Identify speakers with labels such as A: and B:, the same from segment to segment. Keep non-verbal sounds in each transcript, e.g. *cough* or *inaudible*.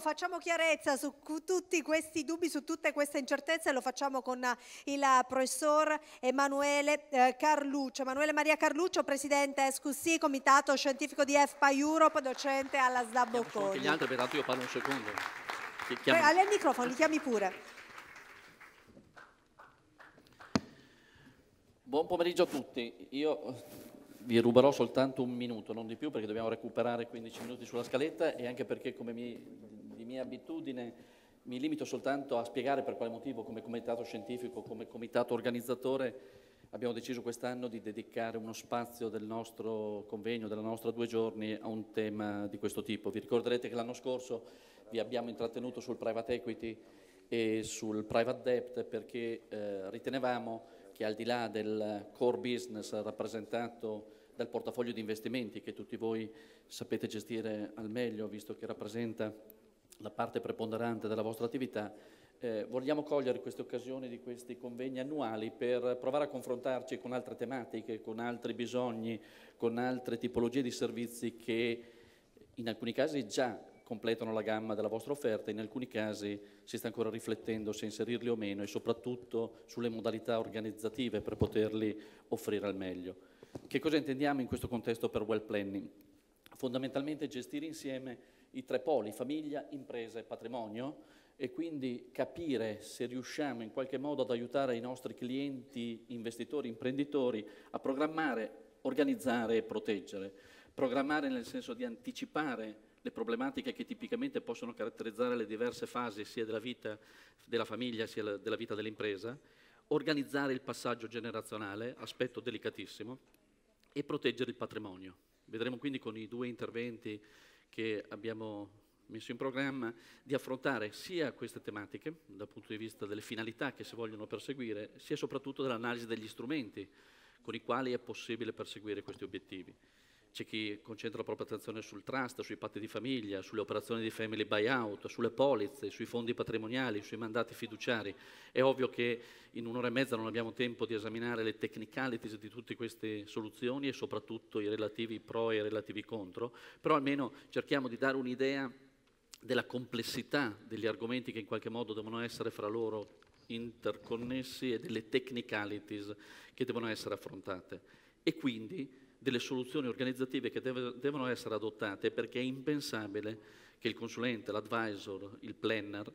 A: Facciamo chiarezza su tutti questi dubbi, su tutte queste incertezze, lo facciamo con eh, il professor Emanuele eh, Carluccio, Emanuele Maria Carluccio, presidente SQC, comitato scientifico di FPA Europe, docente alla SDA Bocconi. Anche gli altri,
B: peraltro io parlo un secondo. Eh, chiami... Allora,
A: il microfono, li chiami pure. Buon pomeriggio
B: a tutti. Io vi ruberò soltanto un minuto, non di più, perché dobbiamo recuperare 15 minuti sulla scaletta e anche perché, come mi, di mia abitudine, mi limito soltanto a spiegare per quale motivo, come comitato scientifico, come comitato organizzatore, abbiamo deciso quest'anno di dedicare uno spazio del nostro convegno, della nostra due giorni, a un tema di questo tipo. Vi ricorderete che l'anno scorso vi abbiamo intrattenuto sul private equity e sul private debt perché eh, ritenevamo che al di là del core business rappresentato dal portafoglio di investimenti che tutti voi sapete gestire al meglio, visto che rappresenta la parte preponderante della vostra attività, eh, vogliamo cogliere queste occasioni di questi convegni annuali per provare a confrontarci con altre tematiche, con altri bisogni, con altre tipologie di servizi che in alcuni casi già completano la gamma della vostra offerta, in alcuni casi si sta ancora riflettendo se inserirli o meno e soprattutto sulle modalità organizzative per poterli offrire al meglio. Che cosa intendiamo in questo contesto per well planning? Fondamentalmente gestire insieme i tre poli, famiglia, impresa e patrimonio, e quindi capire se riusciamo in qualche modo ad aiutare i nostri clienti, investitori, imprenditori a programmare, organizzare e proteggere. Programmare nel senso di anticipare le problematiche che tipicamente possono caratterizzare le diverse fasi sia della vita della famiglia sia della vita dell'impresa, organizzare il passaggio generazionale, aspetto delicatissimo, e proteggere il patrimonio. Vedremo quindi con i due interventi che abbiamo messo in programma di affrontare sia queste tematiche dal punto di vista delle finalità che si vogliono perseguire, sia soprattutto dell'analisi degli strumenti con i quali è possibile perseguire questi obiettivi c'è chi concentra la propria attenzione sul trust, sui patti di famiglia, sulle operazioni di family buyout, sulle polizze, sui fondi patrimoniali, sui mandati fiduciari. È ovvio che in un'ora e mezza non abbiamo tempo di esaminare le technicalities di tutte queste soluzioni e soprattutto i relativi pro e i relativi contro, però almeno cerchiamo di dare un'idea della complessità degli argomenti che in qualche modo devono essere fra loro interconnessi e delle technicalities che devono essere affrontate. E quindi delle soluzioni organizzative che deve, devono essere adottate perché è impensabile che il consulente, l'advisor, il planner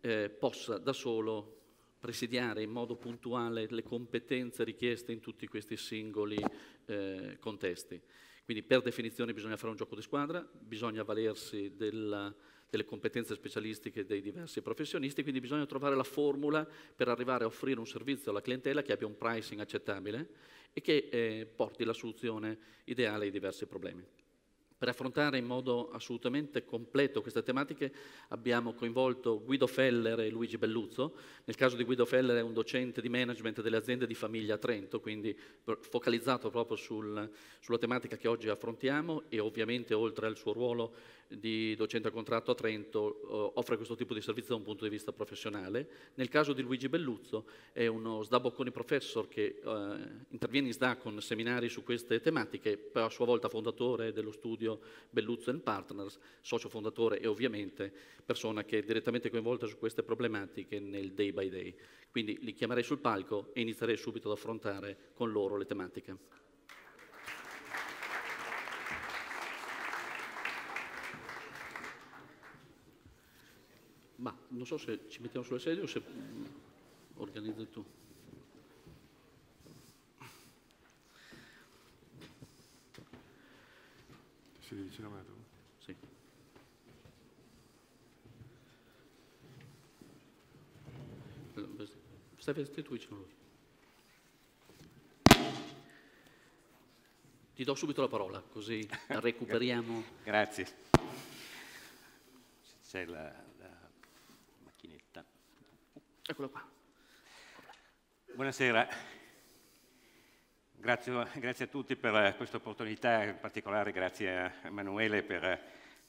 B: eh, possa da solo presidiare in modo puntuale le competenze richieste in tutti questi singoli eh, contesti. Quindi per definizione bisogna fare un gioco di squadra, bisogna avvalersi della delle competenze specialistiche dei diversi professionisti, quindi bisogna trovare la formula per arrivare a offrire un servizio alla clientela che abbia un pricing accettabile e che eh, porti la soluzione ideale ai diversi problemi. Per affrontare in modo assolutamente completo queste tematiche abbiamo coinvolto Guido Feller e Luigi Belluzzo. Nel caso di Guido Feller è un docente di management delle aziende di famiglia a Trento, quindi focalizzato proprio sul, sulla tematica che oggi affrontiamo e ovviamente oltre al suo ruolo di docente a contratto a Trento eh, offre questo tipo di servizio da un punto di vista professionale. Nel caso di Luigi Belluzzo è uno SDA Bocconi Professor che eh, interviene in SDA con seminari su queste tematiche, però a sua volta fondatore dello studio Belluzzo Partners, socio fondatore e ovviamente persona che è direttamente coinvolta su queste problematiche nel day by day. Quindi li chiamerei sul palco e inizierei subito ad affrontare con loro le tematiche. Ma non so se ci mettiamo sulle sedie o se mm, organizzi tu.
C: Si dice la tu? Sì.
B: Stai vestito tu vicino a lui. Ti do subito la
D: parola, così *laughs* recuperiamo. Grazie. C'è la, Eccolo qua. Buonasera. Grazie, grazie, a tutti per eh, questa opportunità, in particolare grazie a Emanuele per eh,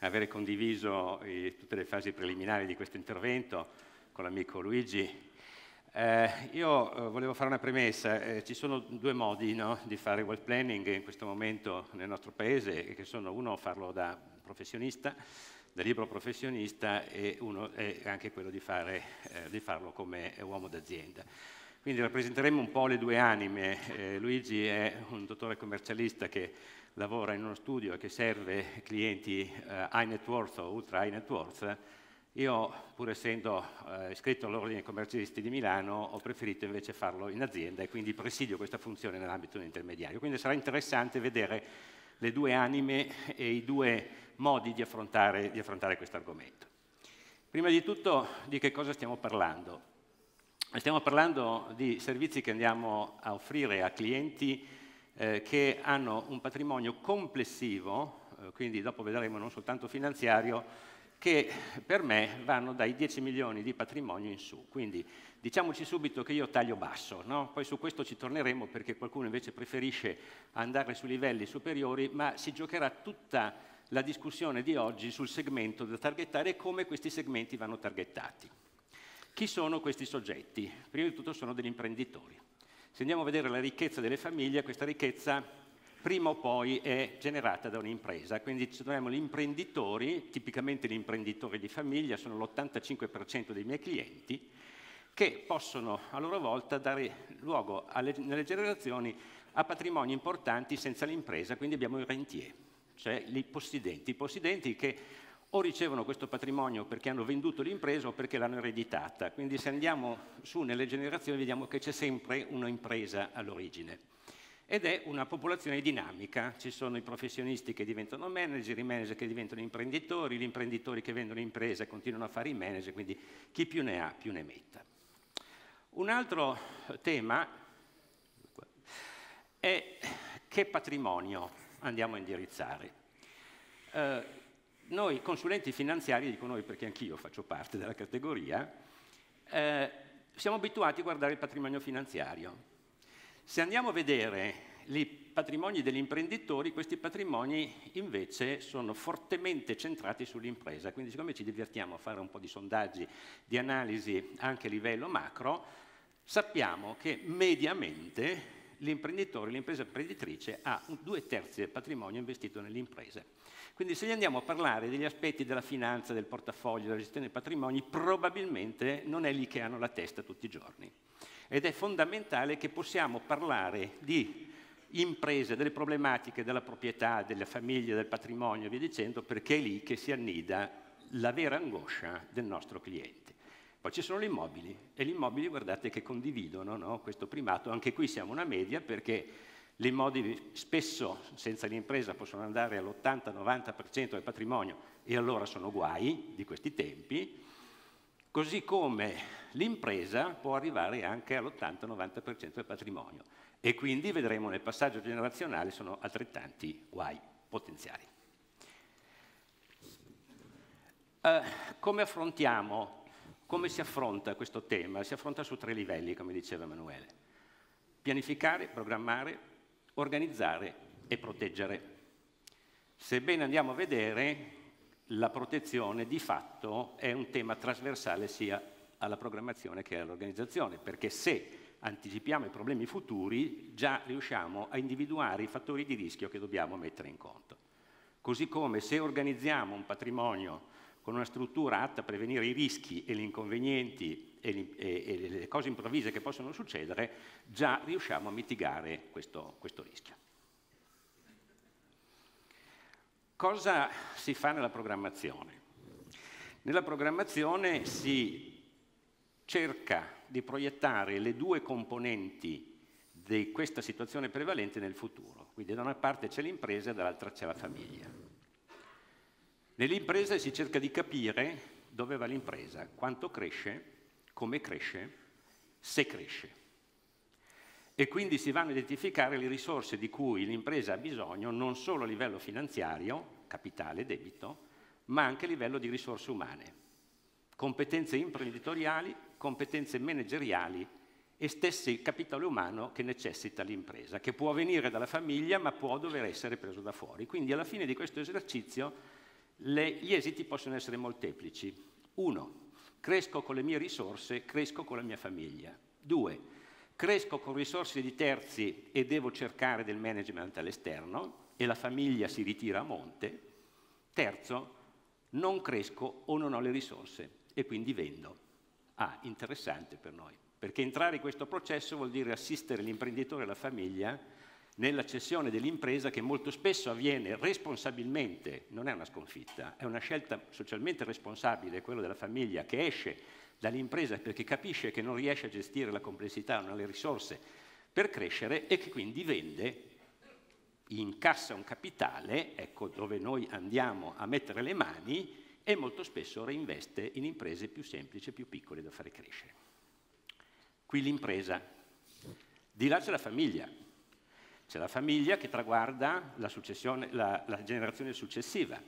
D: aver condiviso i, eh, tutte le fasi preliminari di questo intervento con l'amico Luigi. Eh, io volevo fare una premessa, eh, ci sono due modi no, di fare wealth planning in questo momento nel nostro paese, che sono uno farlo da professionista, da libero professionista e, uno, e anche quello di, fare, eh, di, farlo come uomo d'azienda. Quindi rappresenteremo un po' le due anime. Eh, Luigi è un dottore commercialista che lavora in uno studio e che serve clienti eh, high net worth o ultra high net worth. Io, pur essendo eh, iscritto all'Ordine Commercialisti di Milano, ho preferito invece farlo in azienda e quindi presidio questa funzione nell'ambito intermediario. Quindi sarà interessante vedere le due anime e i due modi di affrontare, di affrontare questo argomento. Prima di tutto di che cosa stiamo parlando? Stiamo parlando di servizi che andiamo a offrire a clienti eh, che hanno un patrimonio complessivo, eh, quindi dopo vedremo non soltanto finanziario, che per me vanno dai 10 milioni di patrimonio in su. Quindi diciamoci subito che io taglio basso, no? poi su questo ci torneremo perché qualcuno invece preferisce andare su livelli superiori, ma si giocherà tutta la discussione di oggi sul segmento da targettare e come questi segmenti vanno targettati. Chi sono questi soggetti? Prima di tutto sono degli imprenditori. Se andiamo a vedere la ricchezza delle famiglie, questa ricchezza prima o poi è generata da un'impresa, quindi ci troviamo gli imprenditori, tipicamente gli imprenditori di famiglia sono l'85% dei miei clienti, che possono a loro volta dare luogo alle, nelle generazioni a patrimoni importanti senza l'impresa, quindi abbiamo i rentieri cioè i possidenti. I possidenti che o ricevono questo patrimonio perché hanno venduto l'impresa o perché l'hanno ereditata. Quindi se andiamo su nelle generazioni vediamo che c'è sempre un'impresa all'origine. Ed è una popolazione dinamica, ci sono i professionisti che diventano manager, i manager che diventano imprenditori, gli imprenditori che vendono imprese continuano a fare i manager, quindi chi più ne ha più ne metta. Un altro tema è che patrimonio andiamo a indirizzare. Eh, noi consulenti finanziari, dico noi perché anch'io faccio parte della categoria, eh, siamo abituati a guardare il patrimonio finanziario. Se andiamo a vedere i patrimoni degli imprenditori, questi patrimoni invece sono fortemente centrati sull'impresa, quindi siccome ci divertiamo a fare un po' di sondaggi, di analisi anche a livello macro, sappiamo che mediamente l'imprenditore, l'impresa imprenditrice ha due terzi del patrimonio investito nell'impresa. Quindi se gli andiamo a parlare degli aspetti della finanza, del portafoglio, della gestione dei patrimoni, probabilmente non è lì che hanno la testa tutti i giorni. Ed è fondamentale che possiamo parlare di imprese, delle problematiche della proprietà, della famiglia, del patrimonio e via dicendo, perché è lì che si annida la vera angoscia del nostro cliente. Poi ci sono gli immobili e gli immobili guardate che condividono no? questo primato, anche qui siamo una media perché gli immobili spesso senza l'impresa possono andare all'80-90% del patrimonio e allora sono guai di questi tempi, così come l'impresa può arrivare anche all'80-90% del patrimonio e quindi vedremo nel passaggio generazionale sono altrettanti guai potenziali. Uh, come affrontiamo come si affronta questo tema? Si affronta su tre livelli, come diceva Emanuele. Pianificare, programmare, organizzare e proteggere. Sebbene andiamo a vedere, la protezione di fatto è un tema trasversale sia alla programmazione che all'organizzazione, perché se anticipiamo i problemi futuri già riusciamo a individuare i fattori di rischio che dobbiamo mettere in conto. Così come se organizziamo un patrimonio con una struttura atta a prevenire i rischi e gli inconvenienti e, le cose improvvise che possono succedere, già riusciamo a mitigare questo, questo rischio. Cosa si fa nella programmazione? Nella programmazione si cerca di proiettare le due componenti di questa situazione prevalente nel futuro. Quindi da una parte c'è l'impresa e dall'altra c'è la famiglia. Nell'impresa si cerca di capire dove va l'impresa, quanto cresce, come cresce, se cresce. E quindi si vanno a identificare le risorse di cui l'impresa ha bisogno non solo a livello finanziario, capitale, debito, ma anche a livello di risorse umane, competenze imprenditoriali, competenze manageriali e stesso il capitale umano che necessita l'impresa, che può venire dalla famiglia ma può dover essere preso da fuori. Quindi alla fine di questo esercizio le, gli esiti possono essere molteplici. Uno, cresco con le mie risorse, cresco con la mia famiglia. Due, cresco con risorse di terzi e devo cercare del management all'esterno e la famiglia si ritira a monte. Terzo, non cresco o non ho le risorse e quindi vendo. Ah, interessante per noi, perché entrare in questo processo vuol dire assistere l'imprenditore e la famiglia nella cessione dell'impresa che molto spesso avviene responsabilmente, non è una sconfitta, è una scelta socialmente responsabile, quella della famiglia che esce dall'impresa perché capisce che non riesce a gestire la complessità, non ha le risorse per crescere e che quindi vende, incassa un capitale, ecco dove noi andiamo a mettere le mani e molto spesso reinveste in imprese più semplici, più piccole da fare crescere. Qui l'impresa, di là c'è la famiglia, c'è la famiglia che traguarda la, la, la generazione successiva.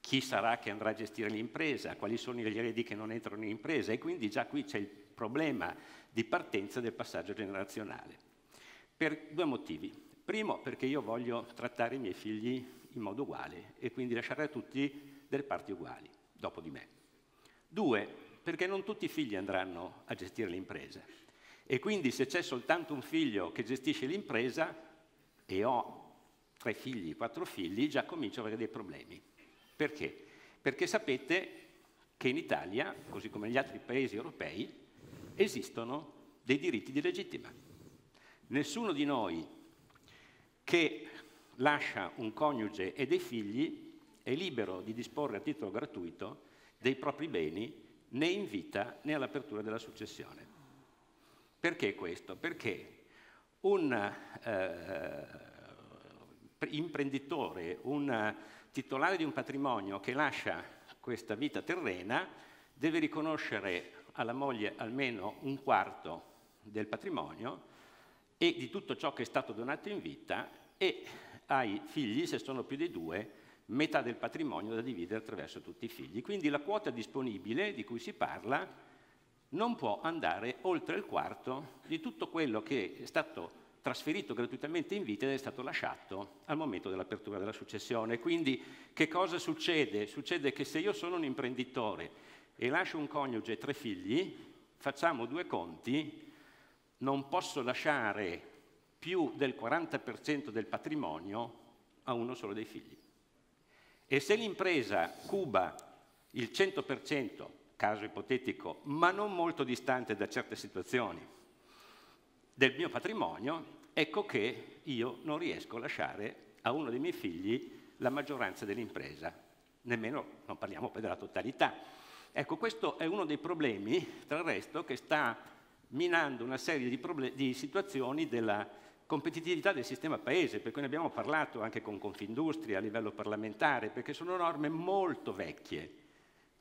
D: Chi sarà che andrà a gestire l'impresa? Quali sono gli eredi che non entrano in impresa? E quindi già qui c'è il problema di partenza del passaggio generazionale. Per due motivi. Primo, perché io voglio trattare i miei figli in modo uguale e quindi lasciare a tutti delle parti uguali, dopo di me. Due, perché non tutti i figli andranno a gestire l'impresa. E quindi se c'è soltanto un figlio che gestisce l'impresa, e ho tre figli, quattro figli, già comincio ad avere dei problemi. Perché? Perché sapete che in Italia, così come negli altri paesi europei, esistono dei diritti di legittima. Nessuno di noi che lascia un coniuge e dei figli è libero di disporre a titolo gratuito dei propri beni né in vita né all'apertura della successione. Perché questo? Perché un eh, imprenditore, un titolare di un patrimonio che lascia questa vita terrena deve riconoscere alla moglie almeno un quarto del patrimonio e di tutto ciò che è stato donato in vita e ai figli, se sono più di due, metà del patrimonio da dividere attraverso tutti i figli. Quindi la quota disponibile di cui si parla non può andare oltre il quarto di tutto quello che è stato trasferito gratuitamente in vita ed è stato lasciato al momento dell'apertura della successione. Quindi che cosa succede? Succede che se io sono un imprenditore e lascio un coniuge e tre figli, facciamo due conti, non posso lasciare più del 40% del patrimonio a uno solo dei figli. E se l'impresa cuba il 100% caso ipotetico, ma non molto distante da certe situazioni, del mio patrimonio, ecco che io non riesco a lasciare a uno dei miei figli la maggioranza dell'impresa, nemmeno, non parliamo poi della totalità. Ecco, questo è uno dei problemi, tra il resto, che sta minando una serie di, di situazioni della competitività del sistema paese, per cui ne abbiamo parlato anche con Confindustria a livello parlamentare, perché sono norme molto vecchie,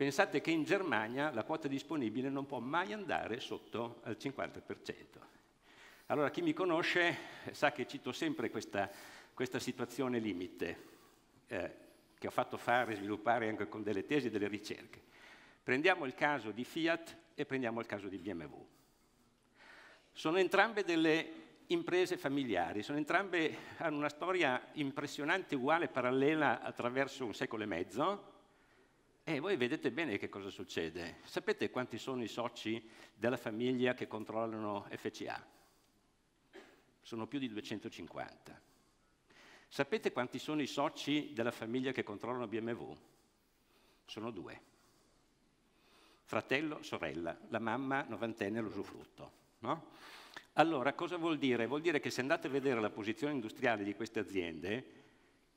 D: Pensate che in Germania la quota disponibile non può mai andare sotto al 50%. Allora chi mi conosce eh, sa che cito sempre questa, questa situazione limite eh, che ho fatto fare, e sviluppare anche con delle tesi e delle ricerche. Prendiamo il caso di Fiat e prendiamo il caso di BMW. Sono entrambe delle imprese familiari, sono entrambe, hanno una storia impressionante, uguale, parallela attraverso un secolo e mezzo, e eh, voi vedete bene che cosa succede. Sapete quanti sono i soci della famiglia che controllano FCA? Sono più di 250. Sapete quanti sono i soci della famiglia che controllano BMW? Sono due. Fratello, sorella, la mamma novantenne all'usufrutto. No? Allora, cosa vuol dire? Vuol dire che se andate a vedere la posizione industriale di queste aziende,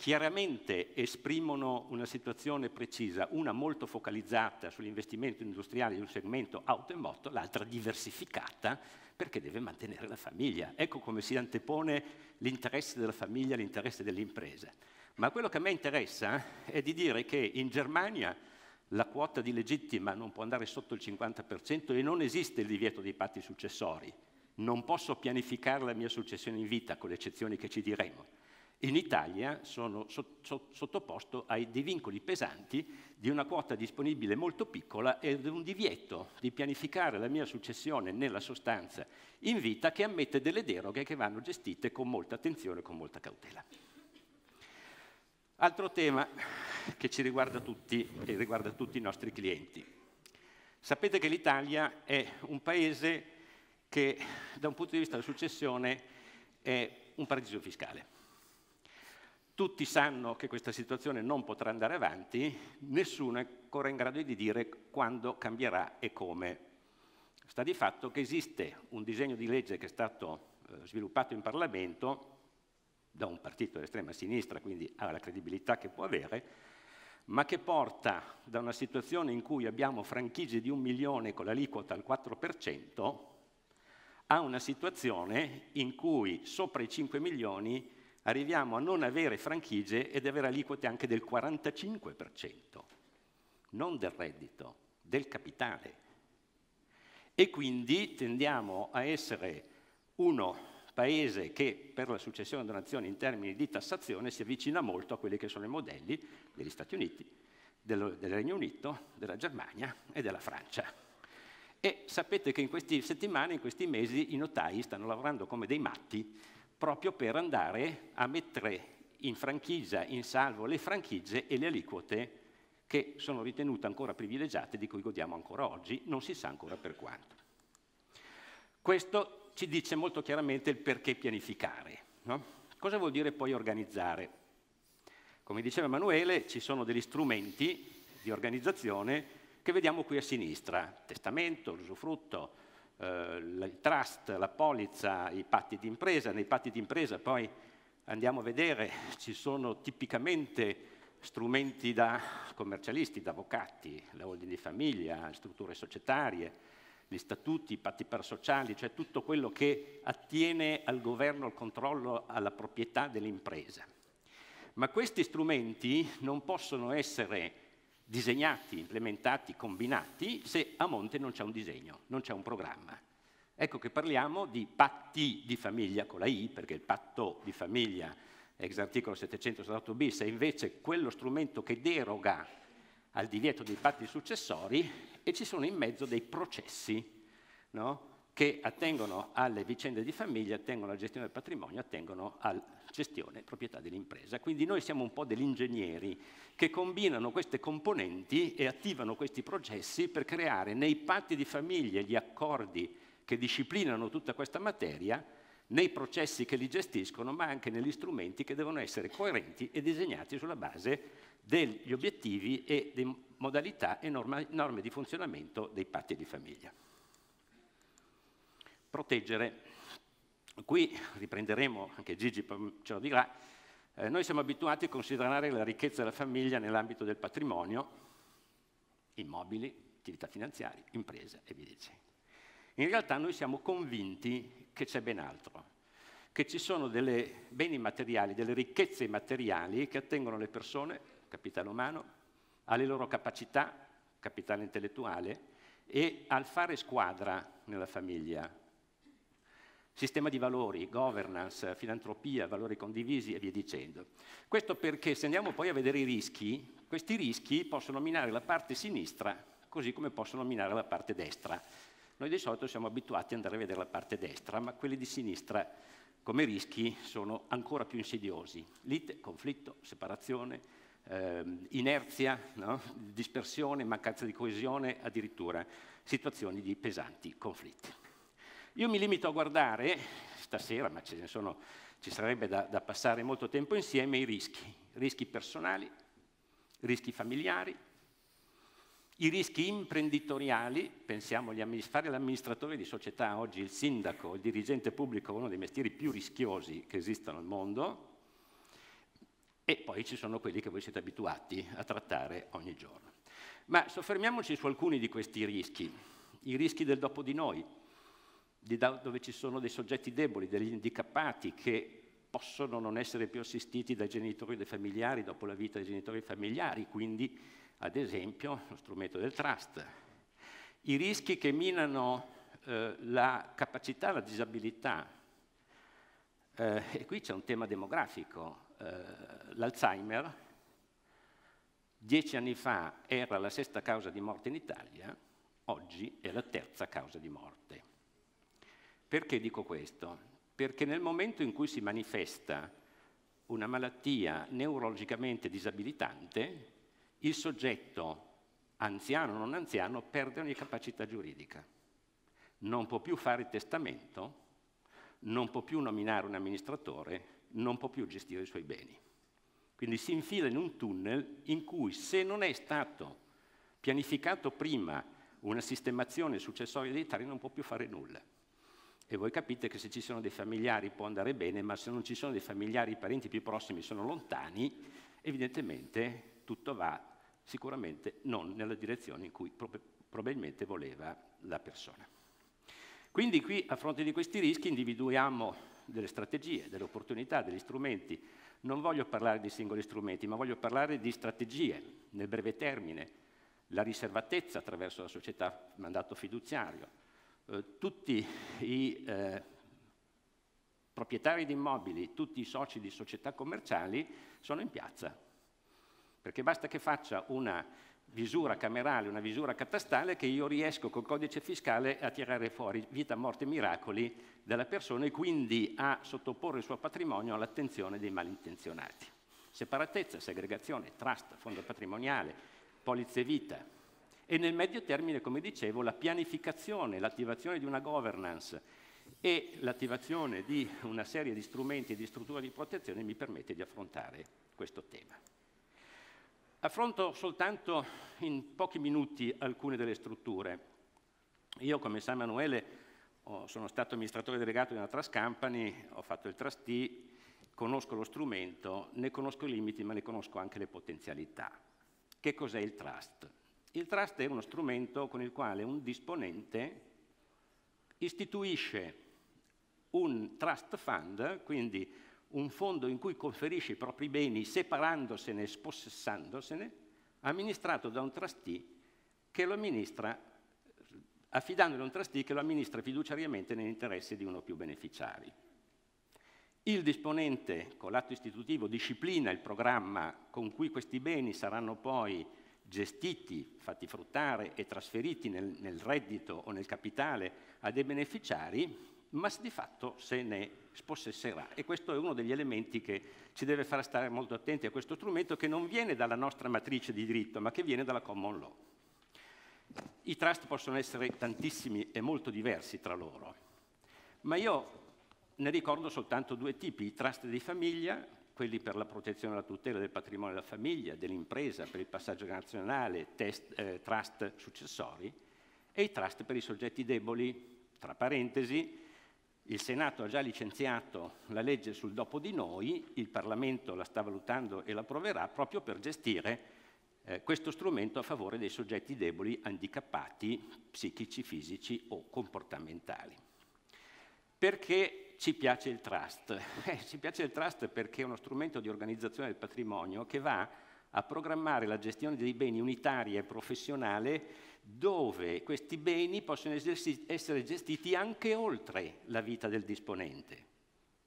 D: chiaramente esprimono una situazione precisa, una molto focalizzata sull'investimento industriale di un segmento auto e moto, l'altra diversificata perché deve mantenere la famiglia. Ecco come si antepone l'interesse della famiglia all'interesse dell'impresa. Ma quello che a me interessa eh, è di dire che in Germania la quota di legittima non può andare sotto il 50% e non esiste il divieto dei patti successori. Non posso pianificare la mia successione in vita, con le eccezioni che ci diremo in Italia sono sottoposto ai vincoli pesanti di una quota disponibile molto piccola e di un divieto di pianificare la mia successione nella sostanza in vita che ammette delle deroghe che vanno gestite con molta attenzione e con molta cautela. Altro tema che ci riguarda tutti e riguarda tutti i nostri clienti. Sapete che l'Italia è un paese che da un punto di vista della successione è un paradiso fiscale tutti sanno che questa situazione non potrà andare avanti, nessuno è ancora in grado di dire quando cambierà e come. Sta di fatto che esiste un disegno di legge che è stato eh, sviluppato in Parlamento da un partito dell'estrema sinistra, quindi ha la credibilità che può avere, ma che porta da una situazione in cui abbiamo franchigie di un milione con l'aliquota al 4%, a una situazione in cui sopra i 5 milioni arriviamo a non avere franchigie ed avere aliquote anche del 45%, non del reddito, del capitale. E quindi tendiamo a essere uno paese che per la successione donazioni in termini di tassazione si avvicina molto a quelli che sono i modelli degli Stati Uniti, del, del Regno Unito, della Germania e della Francia. E sapete che in queste settimane, in questi mesi, i notai stanno lavorando come dei matti proprio per andare a mettere in franchigia, in salvo le franchigie e le aliquote che sono ritenute ancora privilegiate, di cui godiamo ancora oggi, non si sa ancora per quanto. Questo ci dice molto chiaramente il perché pianificare. No? Cosa vuol dire poi organizzare? Come diceva Emanuele, ci sono degli strumenti di organizzazione che vediamo qui a sinistra, testamento, l'usufrutto, eh, il trust, la polizza, i patti d'impresa. Nei patti d'impresa poi andiamo a vedere, ci sono tipicamente strumenti da commercialisti, da avvocati, le ordini di famiglia, strutture societarie, gli statuti, i patti parasociali, cioè tutto quello che attiene al governo, al controllo, alla proprietà dell'impresa. Ma questi strumenti non possono essere disegnati, implementati, combinati, se a monte non c'è un disegno, non c'è un programma. Ecco che parliamo di patti di famiglia con la I, perché il patto di famiglia ex articolo 768 bis è invece quello strumento che deroga al divieto dei patti successori e ci sono in mezzo dei processi, no? che attengono alle vicende di famiglia, attengono alla gestione del patrimonio, attengono alla gestione e proprietà dell'impresa. Quindi noi siamo un po' degli ingegneri che combinano queste componenti e attivano questi processi per creare nei patti di famiglia gli accordi che disciplinano tutta questa materia, nei processi che li gestiscono, ma anche negli strumenti che devono essere coerenti e disegnati sulla base degli obiettivi e delle modalità e norme di funzionamento dei patti di famiglia proteggere. Qui riprenderemo, anche Gigi ce lo dirà, eh, noi siamo abituati a considerare la ricchezza della famiglia nell'ambito del patrimonio, immobili, attività finanziarie, imprese e via dicendo. In realtà noi siamo convinti che c'è ben altro, che ci sono dei beni materiali, delle ricchezze materiali che attengono le persone, capitale umano, alle loro capacità, capitale intellettuale, e al fare squadra nella famiglia, sistema di valori, governance, filantropia, valori condivisi e via dicendo. Questo perché se andiamo poi a vedere i rischi, questi rischi possono minare la parte sinistra così come possono minare la parte destra. Noi di solito siamo abituati ad andare a vedere la parte destra, ma quelli di sinistra come rischi sono ancora più insidiosi. Lite, conflitto, separazione, ehm, inerzia, no? dispersione, mancanza di coesione, addirittura situazioni di pesanti conflitti. Io mi limito a guardare, stasera, ma ce ne sono, ci sarebbe da, da passare molto tempo insieme, i rischi, rischi personali, rischi familiari, i rischi imprenditoriali, pensiamo agli fare l'amministratore di società oggi, il sindaco, il dirigente pubblico, uno dei mestieri più rischiosi che esistano al mondo, e poi ci sono quelli che voi siete abituati a trattare ogni giorno. Ma soffermiamoci su alcuni di questi rischi, i rischi del dopo di noi, dove ci sono dei soggetti deboli, degli handicappati che possono non essere più assistiti dai genitori e dai familiari dopo la vita dei genitori e familiari, quindi ad esempio lo strumento del trust. I rischi che minano eh, la capacità, la disabilità, eh, e qui c'è un tema demografico, eh, l'Alzheimer, dieci anni fa era la sesta causa di morte in Italia, oggi è la terza causa di morte. Perché dico questo? Perché nel momento in cui si manifesta una malattia neurologicamente disabilitante, il soggetto, anziano o non anziano, perde ogni capacità giuridica. Non può più fare il testamento, non può più nominare un amministratore, non può più gestire i suoi beni. Quindi si infila in un tunnel in cui se non è stato pianificato prima una sistemazione successoria dei tali non può più fare nulla. E voi capite che se ci sono dei familiari può andare bene, ma se non ci sono dei familiari, i parenti più prossimi sono lontani, evidentemente tutto va sicuramente non nella direzione in cui prob- probabilmente voleva la persona. Quindi qui a fronte di questi rischi individuiamo delle strategie, delle opportunità, degli strumenti. Non voglio parlare di singoli strumenti, ma voglio parlare di strategie nel breve termine, la riservatezza attraverso la società mandato fiduciario, eh, tutti i eh, proprietari di immobili, tutti i soci di società commerciali sono in piazza, perché basta che faccia una visura camerale, una visura catastale che io riesco col codice fiscale a tirare fuori vita, morte, e miracoli della persona e quindi a sottoporre il suo patrimonio all'attenzione dei malintenzionati. Separatezza, segregazione, trust, fondo patrimoniale, polizze vita, e nel medio termine, come dicevo, la pianificazione, l'attivazione di una governance e l'attivazione di una serie di strumenti e di strutture di protezione mi permette di affrontare questo tema. Affronto soltanto in pochi minuti alcune delle strutture. Io, come sa Emanuele, sono stato amministratore delegato di una Trust Company, ho fatto il trustee, conosco lo strumento, ne conosco i limiti, ma ne conosco anche le potenzialità. Che cos'è il trust? Il trust è uno strumento con il quale un disponente istituisce un trust fund, quindi un fondo in cui conferisce i propri beni separandosene e spossessandosene, amministrato da un trustee che lo amministra, affidandolo a un trustee che lo amministra fiduciariamente nell'interesse di uno o più beneficiari. Il disponente, con l'atto istitutivo, disciplina il programma con cui questi beni saranno poi gestiti, fatti fruttare e trasferiti nel, nel reddito o nel capitale a dei beneficiari, ma di fatto se ne spossesserà. E questo è uno degli elementi che ci deve far stare molto attenti a questo strumento che non viene dalla nostra matrice di diritto, ma che viene dalla common law. I trust possono essere tantissimi e molto diversi tra loro, ma io ne ricordo soltanto due tipi, i trust di famiglia quelli per la protezione e la tutela del patrimonio della famiglia, dell'impresa, per il passaggio nazionale, test, eh, trust successori e i trust per i soggetti deboli. Tra parentesi, il Senato ha già licenziato la legge sul dopo di noi, il Parlamento la sta valutando e la l'approverà proprio per gestire eh, questo strumento a favore dei soggetti deboli, handicappati, psichici, fisici o comportamentali. Perché ci piace il trust. *laughs* Eh, ci piace il trust perché è uno strumento di organizzazione del patrimonio che va a programmare la gestione dei beni unitaria e professionale dove questi beni possono essere gestiti anche oltre la vita del disponente.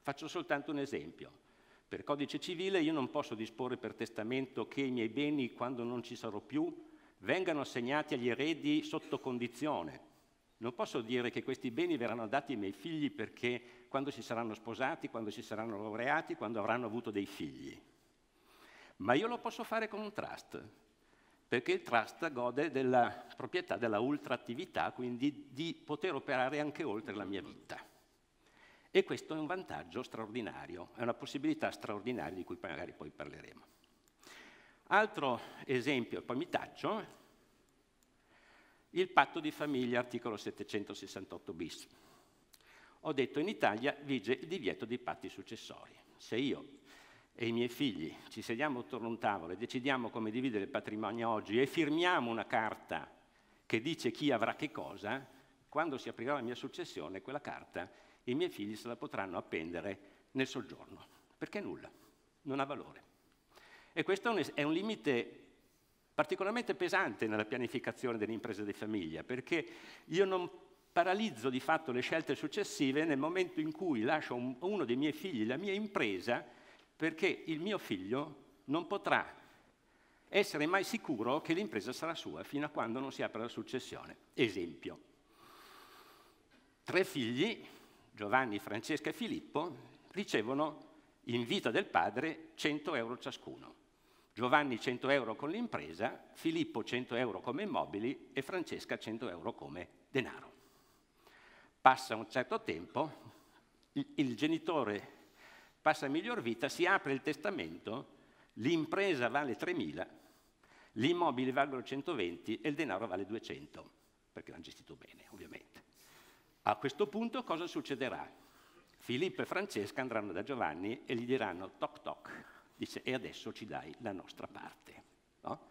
D: Faccio soltanto un esempio. Per codice civile io non posso disporre per testamento che i miei beni, quando non ci sarò più, vengano assegnati agli eredi sotto condizione. Non posso dire che questi beni verranno dati ai miei figli perché quando si saranno sposati, quando si saranno laureati, quando avranno avuto dei figli. Ma io lo posso fare con un trust, perché il trust gode della proprietà della ultraattività, quindi di poter operare anche oltre la mia vita. E questo è un vantaggio straordinario, è una possibilità straordinaria di cui magari poi parleremo. Altro esempio, poi mi taccio, il patto di famiglia, articolo 768 bis ho detto in Italia vige il divieto dei patti successori. Se io e i miei figli ci sediamo attorno a un tavolo e decidiamo come dividere il patrimonio oggi e firmiamo una carta che dice chi avrà che cosa, quando si aprirà la mia successione, quella carta i miei figli se la potranno appendere nel soggiorno, perché nulla, non ha valore. E questo è un limite particolarmente pesante nella pianificazione dell'impresa di famiglia, perché io non paralizzo di fatto le scelte successive nel momento in cui lascio un, uno dei miei figli la mia impresa perché il mio figlio non potrà essere mai sicuro che l'impresa sarà sua fino a quando non si apre la successione. Esempio. Tre figli, Giovanni, Francesca e Filippo, ricevono in vita del padre 100 euro ciascuno. Giovanni 100 euro con l'impresa, Filippo 100 euro come immobili e Francesca 100 euro come denaro. Passa un certo tempo, il, genitore passa a miglior vita, si apre il testamento, l'impresa vale 3.000, gli immobili valgono 120 e il denaro vale 200, perché l'hanno gestito bene, ovviamente. A questo punto cosa succederà? Filippo e Francesca andranno da Giovanni e gli diranno toc toc, dice e adesso ci dai la nostra parte. No?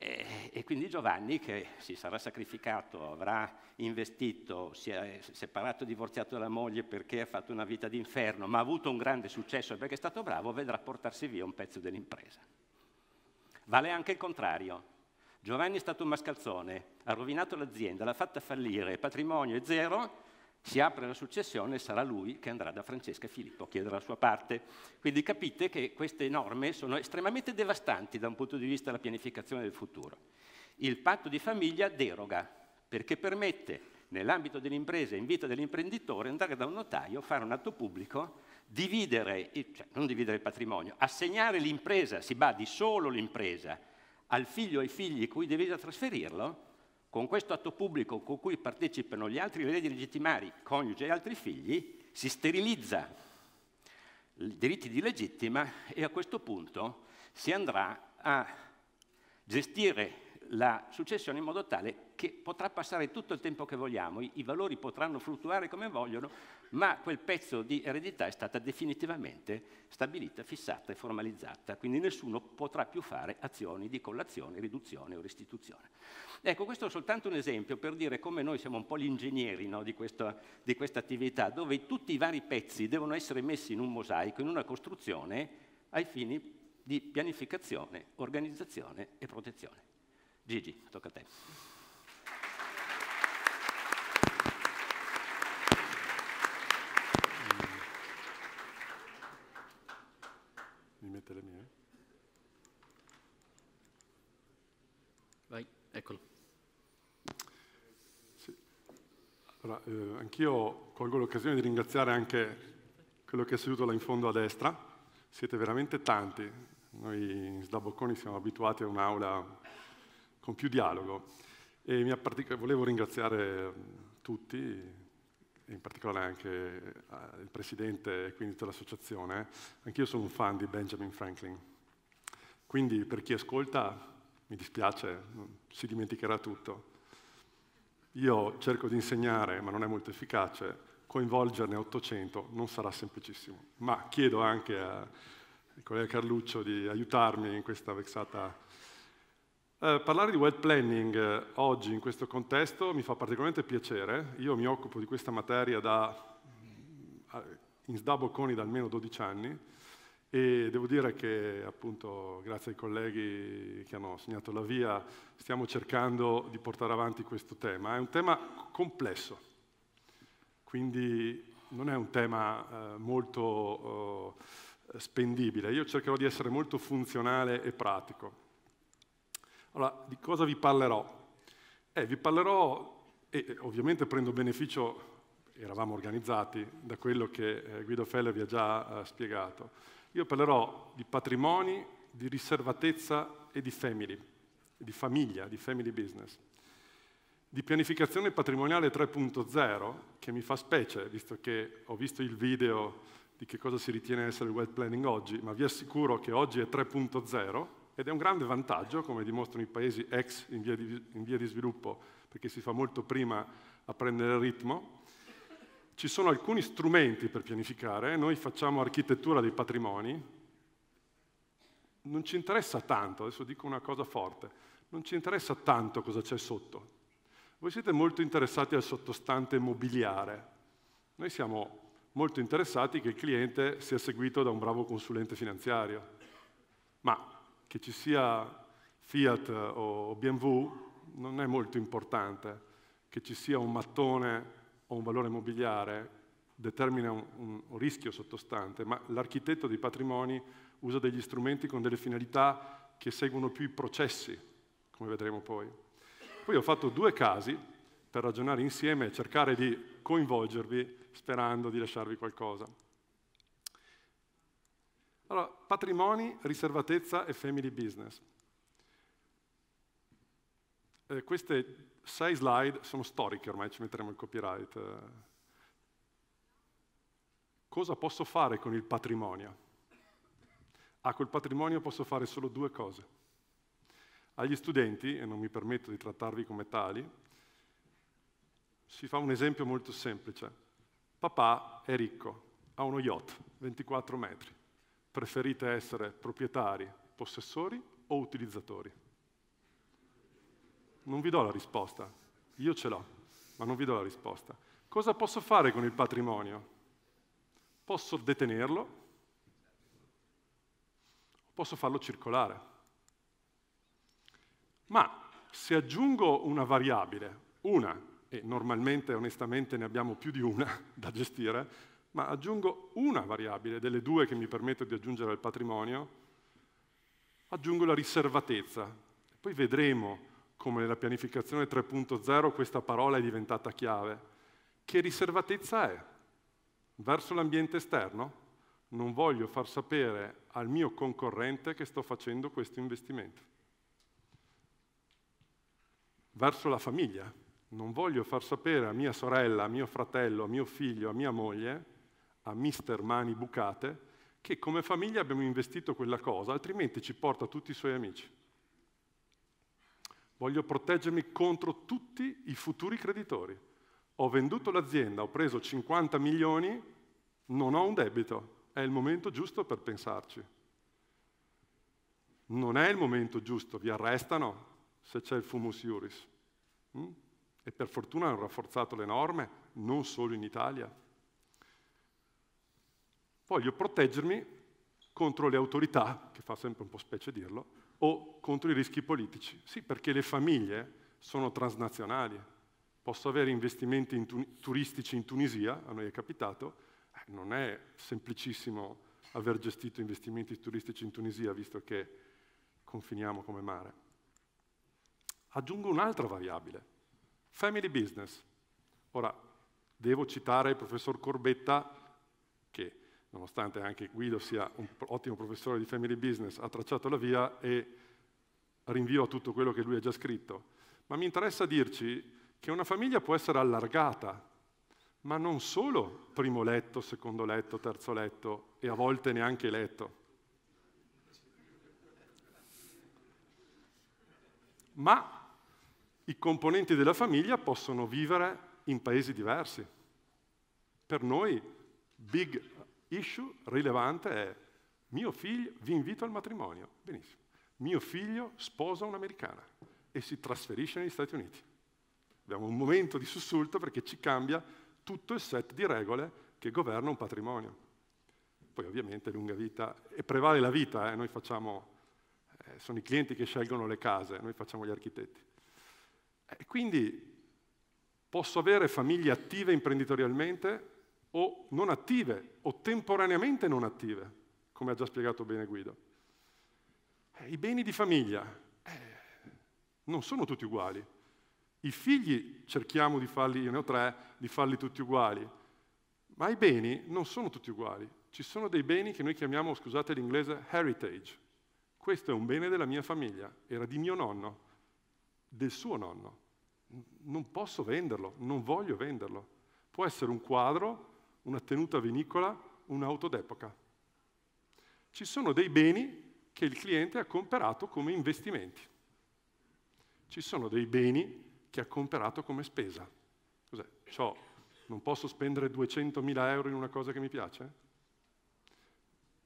D: E, e, quindi Giovanni, che si sarà sacrificato, avrà investito, si è separato, divorziato dalla moglie perché ha fatto una vita d'inferno, ma ha avuto un grande successo perché è stato bravo, vedrà portarsi via un pezzo dell'impresa. Vale anche il contrario. Giovanni è stato un mascalzone, ha rovinato l'azienda, l'ha fatta fallire, patrimonio è zero, si apre la successione e sarà lui che andrà da Francesca e Filippo a chiedere la sua parte. Quindi capite che queste norme sono estremamente devastanti da un punto di vista della pianificazione del futuro. Il patto di famiglia deroga perché permette nell'ambito dell'impresa in vita dell'imprenditore andare da un notaio, fare un atto pubblico, dividere, cioè non dividere il patrimonio, assegnare l'impresa, si badi solo l'impresa, al figlio e ai figli cui devi trasferirlo con questo atto pubblico con cui partecipano gli altri eredi legittimari, coniuge e altri figli, si sterilizza i diritti di legittima e a questo punto si andrà a gestire la successione in modo tale che potrà passare tutto il tempo che vogliamo, i, i valori potranno fluttuare come vogliono, ma quel pezzo di eredità è stata definitivamente stabilita, fissata e formalizzata, quindi nessuno potrà più fare azioni di collazione, riduzione o restituzione. Ecco, questo è soltanto un esempio per dire come noi siamo un po' gli ingegneri no, di, questa, di questa attività, dove tutti i vari pezzi devono essere messi in un mosaico, in una costruzione, ai fini di pianificazione, organizzazione e protezione. Gigi, tocca a te.
C: Mi mette le mie? Vai, eccolo. Sì. Allora, eh, anch'io colgo l'occasione di ringraziare anche quello che è seduto là in fondo a destra. Siete veramente tanti. Noi in Sdabocconi siamo abituati a un'aula con più dialogo. E mi volevo ringraziare tutti, in particolare anche eh, il presidente e quindi tutta l'associazione. Anch'io sono un fan di Benjamin Franklin. Quindi per chi ascolta, mi dispiace, si dimenticherà tutto. Io cerco di insegnare, ma non è molto efficace, coinvolgerne 800 non sarà semplicissimo. Ma chiedo anche al collega Carluccio di aiutarmi in questa vexata eh, parlare di wealth planning eh, oggi in questo contesto mi fa particolarmente piacere. Io mi occupo di questa materia da, eh, in sdabo coni da almeno 12 anni e devo dire che appunto grazie ai colleghi che hanno segnato la via stiamo cercando di portare avanti questo tema. È un tema complesso, quindi non è un tema eh, molto oh, spendibile. Io cercherò di essere molto funzionale e pratico. Allora, di cosa vi parlerò? Eh, vi parlerò, e ovviamente prendo beneficio, eravamo organizzati, da quello che eh, Guido Feller vi ha già eh, spiegato. Io parlerò di patrimoni, di riservatezza e di family, di famiglia, di family business. Di pianificazione patrimoniale 3.0, che mi fa specie, visto che ho visto il video di che cosa si ritiene essere il wealth planning oggi, ma vi assicuro che oggi è 3.0, ed è un grande vantaggio, come dimostrano i paesi ex in via di, in via di sviluppo, perché si fa molto prima a prendere il ritmo. Ci sono alcuni strumenti per pianificare, noi facciamo architettura dei patrimoni, non ci interessa tanto, adesso dico una cosa forte, non ci interessa tanto cosa c'è sotto. Voi siete molto interessati al sottostante mobiliare, noi siamo molto interessati che il cliente sia seguito da un bravo consulente finanziario, ma che ci sia Fiat o BMW non è molto importante, che ci sia un mattone o un valore immobiliare determina un, un rischio sottostante, ma l'architetto dei patrimoni usa degli strumenti con delle finalità che seguono più i processi, come vedremo poi. Poi ho fatto due casi per ragionare insieme e cercare di coinvolgervi sperando di lasciarvi qualcosa. Allora, patrimoni, riservatezza e family business. Eh, queste sei slide sono storiche, ormai ci metteremo il copyright. Cosa posso fare con il patrimonio? Ah, col patrimonio posso fare solo due cose. Agli studenti, e non mi permetto di trattarvi come tali, si fa un esempio molto semplice. Papà è ricco, ha uno yacht, 24 metri preferite essere proprietari, possessori o utilizzatori? Non vi do la risposta, io ce l'ho, ma non vi do la risposta. Cosa posso fare con il patrimonio? Posso detenerlo, posso farlo circolare. Ma se aggiungo una variabile, una, e normalmente onestamente ne abbiamo più di una *laughs* da gestire, ma aggiungo una variabile delle due che mi permetto di aggiungere al patrimonio, aggiungo la riservatezza. Poi vedremo come nella pianificazione 3.0 questa parola è diventata chiave. Che riservatezza è? Verso l'ambiente esterno? Non voglio far sapere al mio concorrente che sto facendo questo investimento. Verso la famiglia? Non voglio far sapere a mia sorella, a mio fratello, a mio figlio, a mia moglie a mister mani bucate che come famiglia abbiamo investito quella cosa, altrimenti ci porta tutti i suoi amici. Voglio proteggermi contro tutti i futuri creditori. Ho venduto l'azienda, ho preso 50 milioni, non ho un debito. È il momento giusto per pensarci. Non è il momento giusto, vi arrestano se c'è il fumus iuris. Mm? E per fortuna hanno rafforzato le norme, non solo in Italia, voglio proteggermi contro le autorità, che fa sempre un po' specie dirlo, o contro i rischi politici. Sì, perché le famiglie sono transnazionali. Posso avere investimenti in tu- turistici in Tunisia, a noi è capitato, eh, non è semplicissimo aver gestito investimenti turistici in Tunisia, visto che confiniamo come mare. Aggiungo un'altra variabile, family business. Ora, devo citare il professor Corbetta che nonostante anche Guido sia un ottimo professore di family business, ha tracciato la via e rinvio a tutto quello che lui ha già scritto. Ma mi interessa dirci che una famiglia può essere allargata, ma non solo primo letto, secondo letto, terzo letto e a volte neanche letto. Ma i componenti della famiglia possono vivere in paesi diversi. Per noi big issue rilevante è mio figlio, vi invito al matrimonio, benissimo, mio figlio sposa un'americana e si trasferisce negli Stati Uniti. Abbiamo un momento di sussulto perché ci cambia tutto il set di regole che governa un patrimonio. Poi ovviamente lunga vita, e prevale la vita, eh? noi facciamo, eh, sono i clienti che scelgono le case, noi facciamo gli architetti. E quindi posso avere famiglie attive imprenditorialmente o non attive o temporaneamente non attive, come ha già spiegato bene Guido. Eh, I beni di famiglia eh, non sono tutti uguali. I figli cerchiamo di farli, io ne ho tre, di farli tutti uguali, ma i beni non sono tutti uguali. Ci sono dei beni che noi chiamiamo, scusate l'inglese, heritage. Questo è un bene della mia famiglia, era di mio nonno, del suo nonno. Non posso venderlo, non voglio venderlo. Può essere un quadro una tenuta vinicola, un'auto d'epoca. Ci sono dei beni che il cliente ha comperato come investimenti. Ci sono dei beni che ha comperato come spesa. Cos'è? Ciò, non posso spendere 200.000 euro in una cosa che mi piace?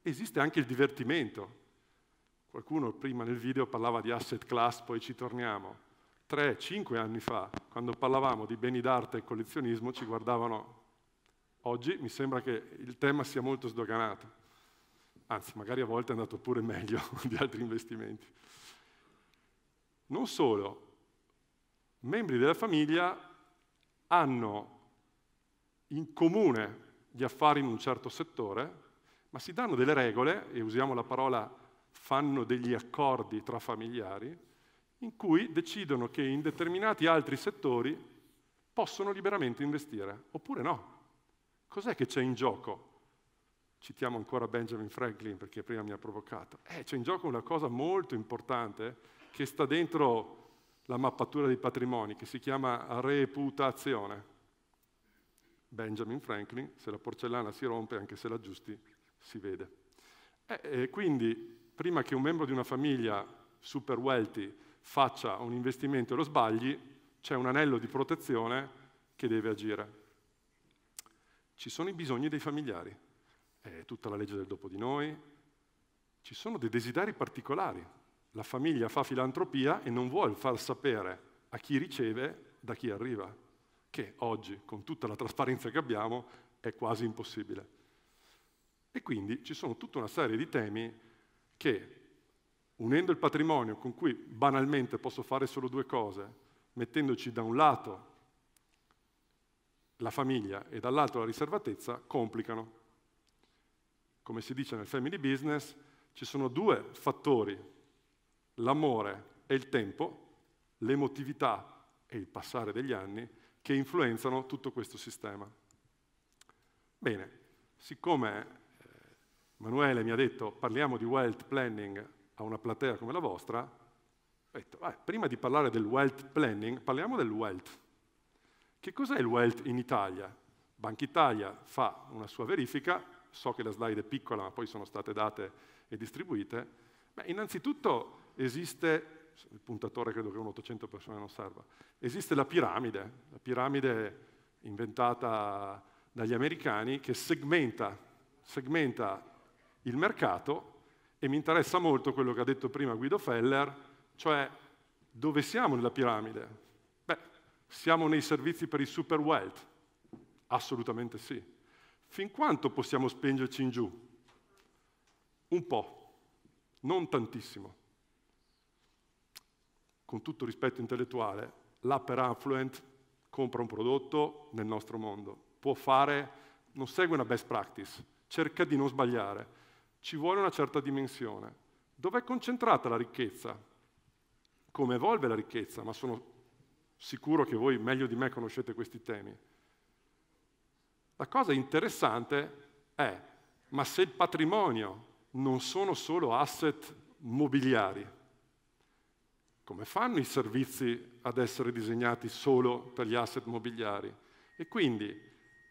C: Esiste anche il divertimento. Qualcuno prima nel video parlava di asset class, poi ci torniamo. Tre, cinque anni fa, quando parlavamo di beni d'arte e collezionismo, ci guardavano Oggi mi sembra che il tema sia molto sdoganato, anzi magari a volte è andato pure *laughs* meglio di altri investimenti. Non solo, membri della famiglia hanno in comune gli affari in un certo settore, ma si danno delle regole, e usiamo la parola fanno degli accordi tra familiari, in cui decidono che in determinati altri settori possono liberamente investire, oppure no. Cos'è che c'è in gioco? Citiamo ancora Benjamin Franklin perché prima mi ha provocato. Eh, c'è in gioco una cosa molto importante che sta dentro la mappatura dei patrimoni, che si chiama reputazione. Benjamin Franklin, se la porcellana si rompe, anche se la giusti, si vede. Eh, eh, quindi, prima che un membro di una famiglia super wealthy faccia un investimento e lo sbagli, c'è un anello di protezione che deve agire. Ci sono i bisogni dei familiari, è tutta la legge del dopo di noi, ci sono dei desideri particolari. La famiglia fa filantropia e non vuole far sapere a chi riceve da chi arriva, che oggi, con tutta la trasparenza che abbiamo, è quasi impossibile. E quindi ci sono tutta una serie di temi che, unendo il patrimonio con cui banalmente posso fare solo due cose, mettendoci da un lato la famiglia e dall'altro la riservatezza complicano. Come si dice nel family business, ci sono due fattori, l'amore e il tempo, l'emotività e il passare degli anni, che influenzano tutto questo sistema. Bene, siccome eh, Manuele mi ha detto parliamo di wealth planning a una platea come la vostra, ho detto, eh, prima di parlare del wealth planning, parliamo del wealth che cos'è il wealth in Italia? Banca Italia fa una sua verifica, so che la slide è piccola ma poi sono state date e distribuite. Beh, innanzitutto esiste, il puntatore credo che un 800 persone non serva, esiste la piramide, la piramide inventata dagli americani che segmenta, segmenta il mercato e mi interessa molto quello che ha detto prima Guido Feller, cioè dove siamo nella piramide, siamo nei servizi per il super wealth? Assolutamente sì. Fin quanto possiamo spingerci in giù? Un po', non tantissimo. Con tutto rispetto intellettuale, l'upper affluent compra un prodotto nel nostro mondo, può fare, non segue una best practice, cerca di non sbagliare, ci vuole una certa dimensione. Dov'è concentrata la ricchezza? Come evolve la ricchezza? Ma sono Sicuro che voi meglio di me conoscete questi temi. La cosa interessante è, ma se il patrimonio non sono solo asset mobiliari, come fanno i servizi ad essere disegnati solo per gli asset mobiliari? E quindi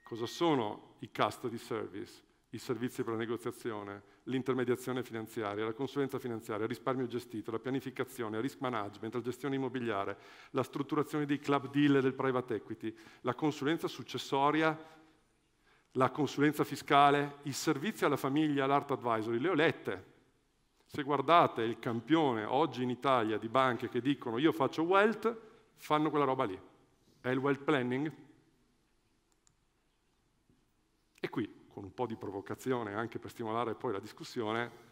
C: cosa sono i custody service, i servizi per la negoziazione, l'intermediazione finanziaria, la consulenza finanziaria, il risparmio gestito, la pianificazione, il risk management, la gestione immobiliare, la strutturazione dei club deal e del private equity, la consulenza successoria, la consulenza fiscale, i servizi alla famiglia, l'art advisory, le ho lette. Se guardate il campione oggi in Italia di banche che dicono io faccio wealth, fanno quella roba lì. È il wealth planning? E qui con un po' di provocazione anche per stimolare poi la discussione,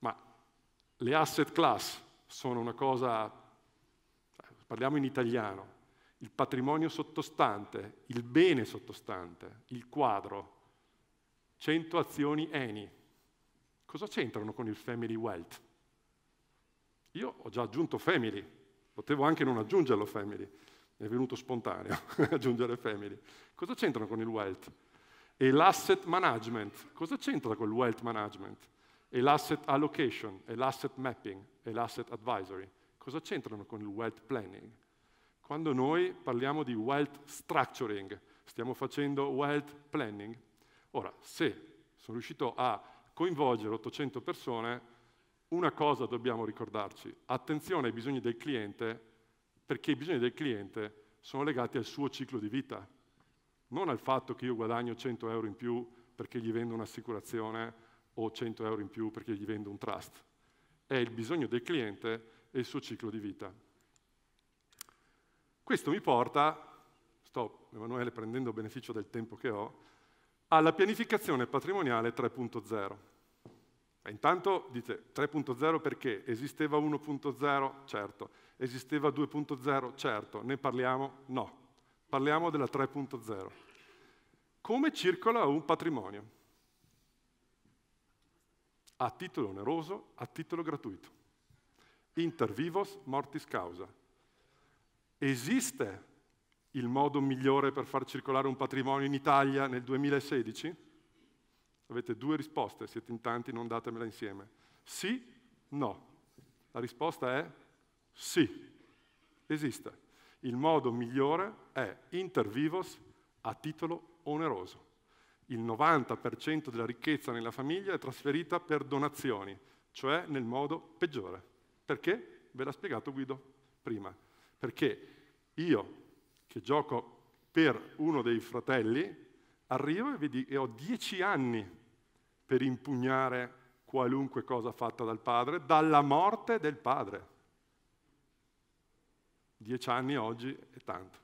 C: ma le asset class sono una cosa, parliamo in italiano, il patrimonio sottostante, il bene sottostante, il quadro, 100 azioni ENI. Cosa c'entrano con il family wealth? Io ho già aggiunto family, potevo anche non aggiungerlo family, mi è venuto spontaneo *laughs* aggiungere family. Cosa c'entrano con il wealth? E l'asset management, cosa c'entra col wealth management? E l'asset allocation, e l'asset mapping, e l'asset advisory, cosa c'entrano con il wealth planning? Quando noi parliamo di wealth structuring, stiamo facendo wealth planning. Ora, se sono riuscito a coinvolgere 800 persone, una cosa dobbiamo ricordarci, attenzione ai bisogni del cliente, perché i bisogni del cliente sono legati al suo ciclo di vita non al fatto che io guadagno 100 euro in più perché gli vendo un'assicurazione o 100 euro in più perché gli vendo un trust. È il bisogno del cliente e il suo ciclo di vita. Questo mi porta, sto Emanuele prendendo beneficio del tempo che ho, alla pianificazione patrimoniale 3.0. Intanto dite 3.0 perché? Esisteva 1.0? Certo. Esisteva 2.0? Certo. Ne parliamo? No. Parliamo della 3.0. Come circola un patrimonio? A titolo oneroso, a titolo gratuito. Inter vivos, mortis causa. Esiste il modo migliore per far circolare un patrimonio in Italia nel 2016? Avete due risposte, siete in tanti, non datemela insieme. Sì, no. La risposta è sì, esiste. Il modo migliore è inter vivos a titolo oneroso. Il 90% della ricchezza nella famiglia è trasferita per donazioni, cioè nel modo peggiore. Perché? Ve l'ha spiegato Guido prima. Perché io, che gioco per uno dei fratelli, arrivo e, vedi, e ho dieci anni per impugnare qualunque cosa fatta dal padre, dalla morte del padre. Dieci anni oggi è tanto.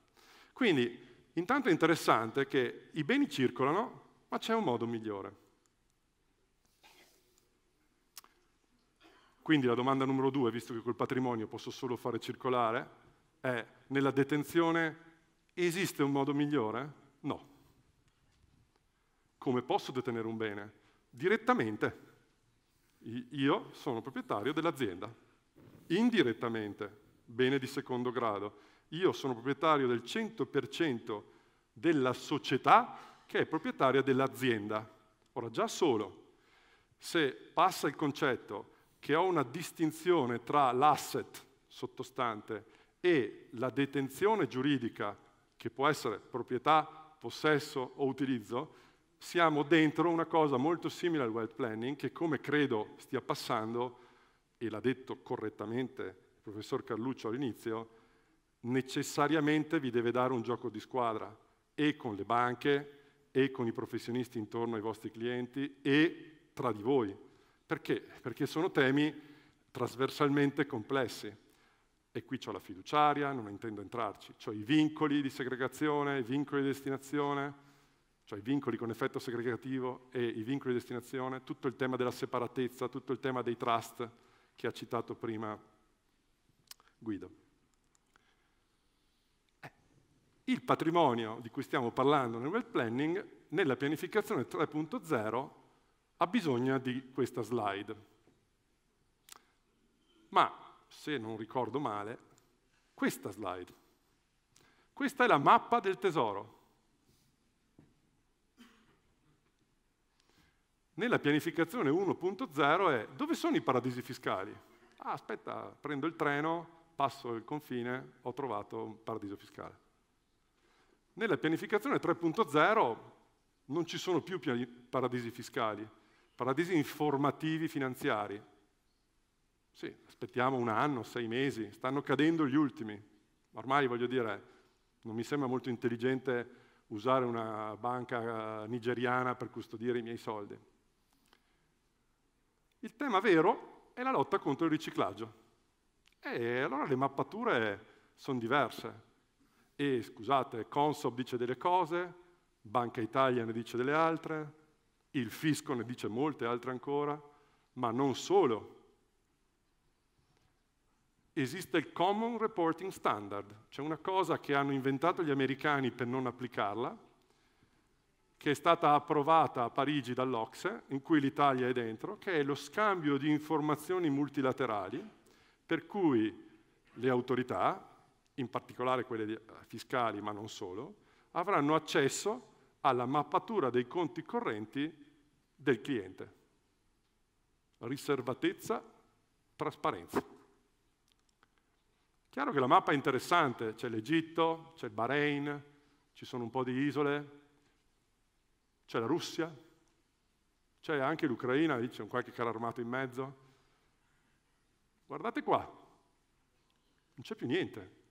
C: Quindi, intanto è interessante che i beni circolano, ma c'è un modo migliore. Quindi la domanda numero due, visto che col patrimonio posso solo fare circolare, è nella detenzione esiste un modo migliore? No. Come posso detenere un bene? Direttamente. Io sono proprietario dell'azienda. Indirettamente bene di secondo grado. Io sono proprietario del 100% della società che è proprietaria dell'azienda. Ora, già solo se passa il concetto che ho una distinzione tra l'asset sottostante e la detenzione giuridica, che può essere proprietà, possesso o utilizzo, siamo dentro una cosa molto simile al wealth planning che come credo stia passando, e l'ha detto correttamente professor Carluccio all'inizio, necessariamente vi deve dare un gioco di squadra e con le banche e con i professionisti intorno ai vostri clienti e tra di voi. Perché? Perché sono temi trasversalmente complessi. E qui c'è la fiduciaria, non intendo entrarci, c'ho i vincoli di segregazione, i vincoli di destinazione, cioè i vincoli con effetto segregativo e i vincoli di destinazione, tutto il tema della separatezza, tutto il tema dei trust che ha citato prima Guido. Eh, il patrimonio di cui stiamo parlando nel wealth planning, nella pianificazione 3.0, ha bisogno di questa slide. Ma, se non ricordo male, questa slide. Questa è la mappa del tesoro. Nella pianificazione 1.0 è dove sono i paradisi fiscali? Ah, aspetta, prendo il treno, passo il confine, ho trovato un paradiso fiscale. Nella pianificazione 3.0 non ci sono più paradisi fiscali, paradisi informativi finanziari. Sì, aspettiamo un anno, sei mesi, stanno cadendo gli ultimi. Ormai voglio dire, non mi sembra molto intelligente usare una banca eh, nigeriana per custodire i miei soldi. Il tema vero è la lotta contro il riciclaggio. E allora le mappature sono diverse. E scusate, Consob dice delle cose, Banca Italia ne dice delle altre, il fisco ne dice molte altre ancora, ma non solo. Esiste il Common Reporting Standard, cioè una cosa che hanno inventato gli americani per non applicarla, che è stata approvata a Parigi dall'Ocse, in cui l'Italia è dentro, che è lo scambio di informazioni multilaterali per cui le autorità, in particolare quelle eh, fiscali ma non solo, avranno accesso alla mappatura dei conti correnti del cliente. Riservatezza, trasparenza. Chiaro che la mappa è interessante, c'è l'Egitto, c'è il Bahrain, ci sono un po' di isole, c'è la Russia, c'è anche l'Ucraina, lì c'è un qualche carro armato in mezzo, Guardate qua, non c'è più niente.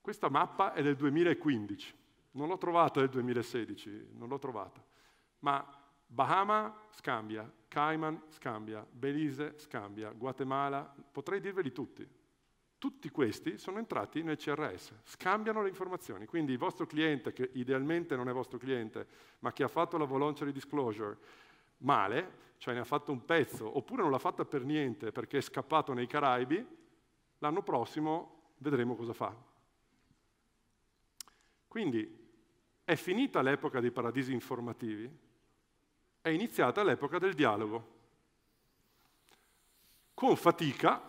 C: Questa mappa è del 2015, non l'ho trovata nel 2016, non l'ho trovata, ma Bahama scambia, Cayman scambia, Belize scambia, Guatemala, potrei dirveli tutti. Tutti questi sono entrati nel CRS, scambiano le informazioni, quindi il vostro cliente, che idealmente non è vostro cliente, ma che ha fatto la voluntary disclosure, male, cioè ne ha fatto un pezzo, oppure non l'ha fatta per niente perché è scappato nei Caraibi, l'anno prossimo vedremo cosa fa. Quindi è finita l'epoca dei paradisi informativi, è iniziata l'epoca del dialogo. Con fatica,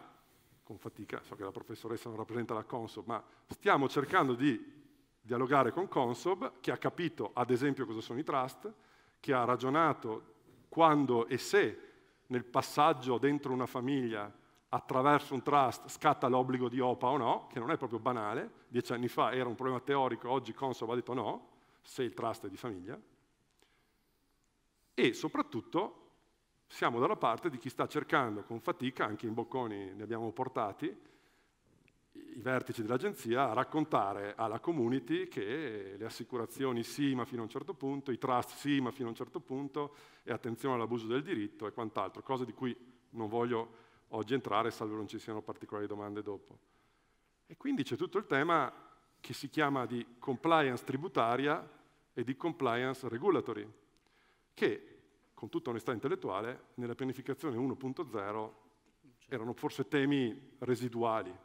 C: con fatica, so che la professoressa non rappresenta la Consob, ma stiamo cercando di dialogare con Consob, che ha capito ad esempio cosa sono i trust, che ha ragionato quando e se nel passaggio dentro una famiglia attraverso un trust scatta l'obbligo di OPA o no, che non è proprio banale, dieci anni fa era un problema teorico, oggi Consob ha detto no, se il trust è di famiglia, e soprattutto siamo dalla parte di chi sta cercando con fatica, anche in bocconi ne abbiamo portati, i vertici dell'agenzia a raccontare alla community che le assicurazioni sì ma fino a un certo punto, i trust sì ma fino a un certo punto e attenzione all'abuso del diritto e quant'altro, cose di cui non voglio oggi entrare salvo non ci siano particolari domande dopo. E quindi c'è tutto il tema che si chiama di compliance tributaria e di compliance regulatory, che con tutta onestà intellettuale nella pianificazione 1.0 erano forse temi residuali,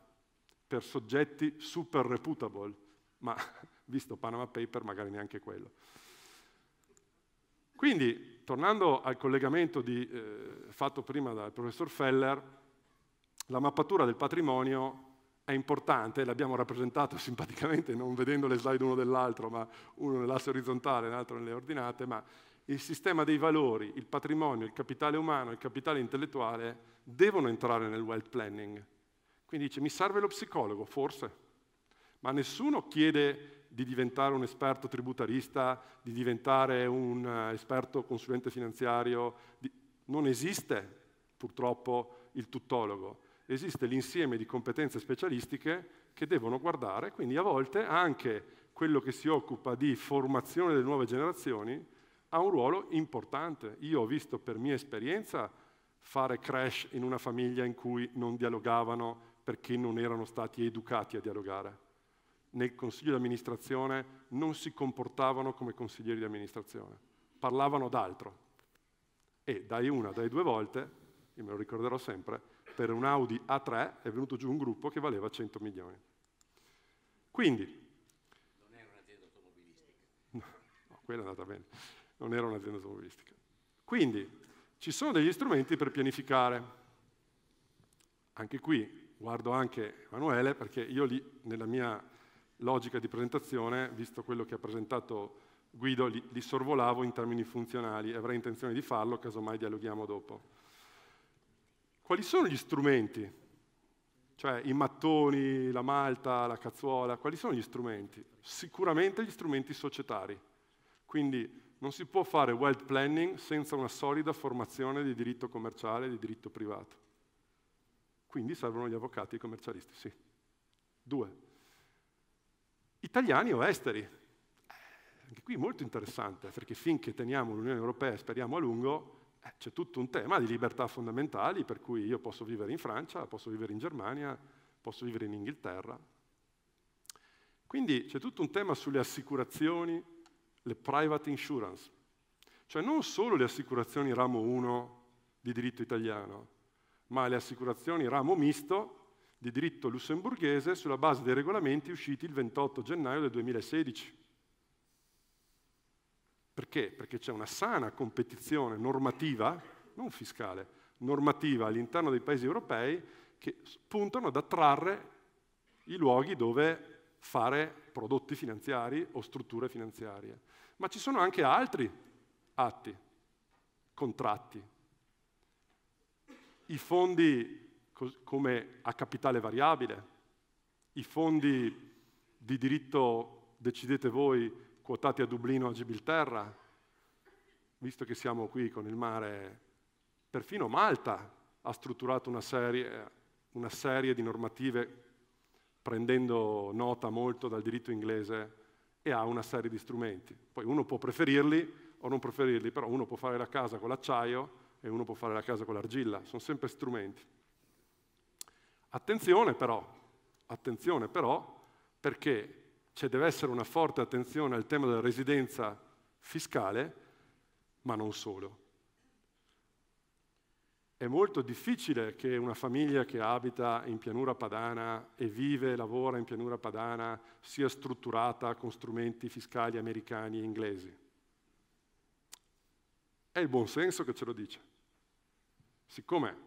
C: per soggetti super reputable, ma *laughs* visto Panama Paper magari neanche quello. Quindi, tornando al collegamento di, eh, fatto prima dal professor Feller, la mappatura del patrimonio è importante, l'abbiamo rappresentato *laughs* simpaticamente non vedendo le slide uno dell'altro, ma uno nell'asse orizzontale, l'altro nelle ordinate, ma il sistema dei valori, il patrimonio, il capitale umano, il capitale intellettuale devono entrare nel wealth planning, quindi dice, mi serve lo psicologo, forse, ma nessuno chiede di diventare un esperto tributarista, di diventare un eh, esperto consulente finanziario. Non esiste purtroppo il tuttologo, esiste l'insieme di competenze specialistiche che devono guardare, quindi a volte anche quello che si occupa di formazione delle nuove generazioni ha un ruolo importante. Io ho visto per mia esperienza fare crash in una famiglia in cui non dialogavano perché non erano stati educati a dialogare. Nel consiglio di amministrazione non si comportavano come consiglieri di amministrazione, parlavano d'altro. E dai una, dai due volte, io me lo ricorderò sempre, per un Audi A3 è venuto giù un gruppo che valeva 100 milioni. Quindi...
D: Non era un'azienda automobilistica.
C: No, no quella è andata bene. Non era un'azienda automobilistica. Quindi ci sono degli strumenti per pianificare. Anche qui guardo anche Emanuele perché io lì nella mia logica di presentazione, visto quello che ha presentato Guido, li, li sorvolavo in termini funzionali e avrei intenzione di farlo, casomai dialoghiamo dopo. Quali sono gli strumenti? Cioè i mattoni, la malta, la cazzuola, quali sono gli strumenti? Sicuramente gli strumenti societari. Quindi non si può fare wealth planning senza una solida formazione di diritto commerciale e di diritto privato. Quindi servono gli avvocati e i commercialisti, sì. Due. Italiani o esteri? Eh, anche qui è molto interessante, perché finché teniamo l'Unione Europea e speriamo a lungo, eh, c'è tutto un tema di libertà fondamentali, per cui io posso vivere in Francia, posso vivere in Germania, posso vivere in Inghilterra. Quindi c'è tutto un tema sulle assicurazioni, le private insurance, cioè non solo le assicurazioni ramo 1 di diritto italiano, ma le assicurazioni ramo misto di diritto lussemburghese sulla base dei regolamenti usciti il 28 gennaio del 2016. Perché? Perché c'è una sana competizione normativa, non fiscale, normativa all'interno dei paesi europei che puntano ad attrarre i luoghi dove fare prodotti finanziari o strutture finanziarie. Ma ci sono anche altri atti, contratti, i fondi come a capitale variabile, i fondi di diritto, decidete voi, quotati a Dublino o a Gibilterra, visto che siamo qui con il mare, perfino Malta ha strutturato una serie, una serie di normative prendendo nota molto dal diritto inglese e ha una serie di strumenti. Poi uno può preferirli o non preferirli, però uno può fare la casa con l'acciaio e uno può fare la casa con l'argilla, sono sempre strumenti. Attenzione però, attenzione però, perché ci deve essere una forte attenzione al tema della residenza fiscale, ma non solo. È molto difficile che una famiglia che abita in pianura padana e vive e lavora in pianura padana sia strutturata con strumenti fiscali americani e inglesi è il buon senso che ce lo dice. Siccome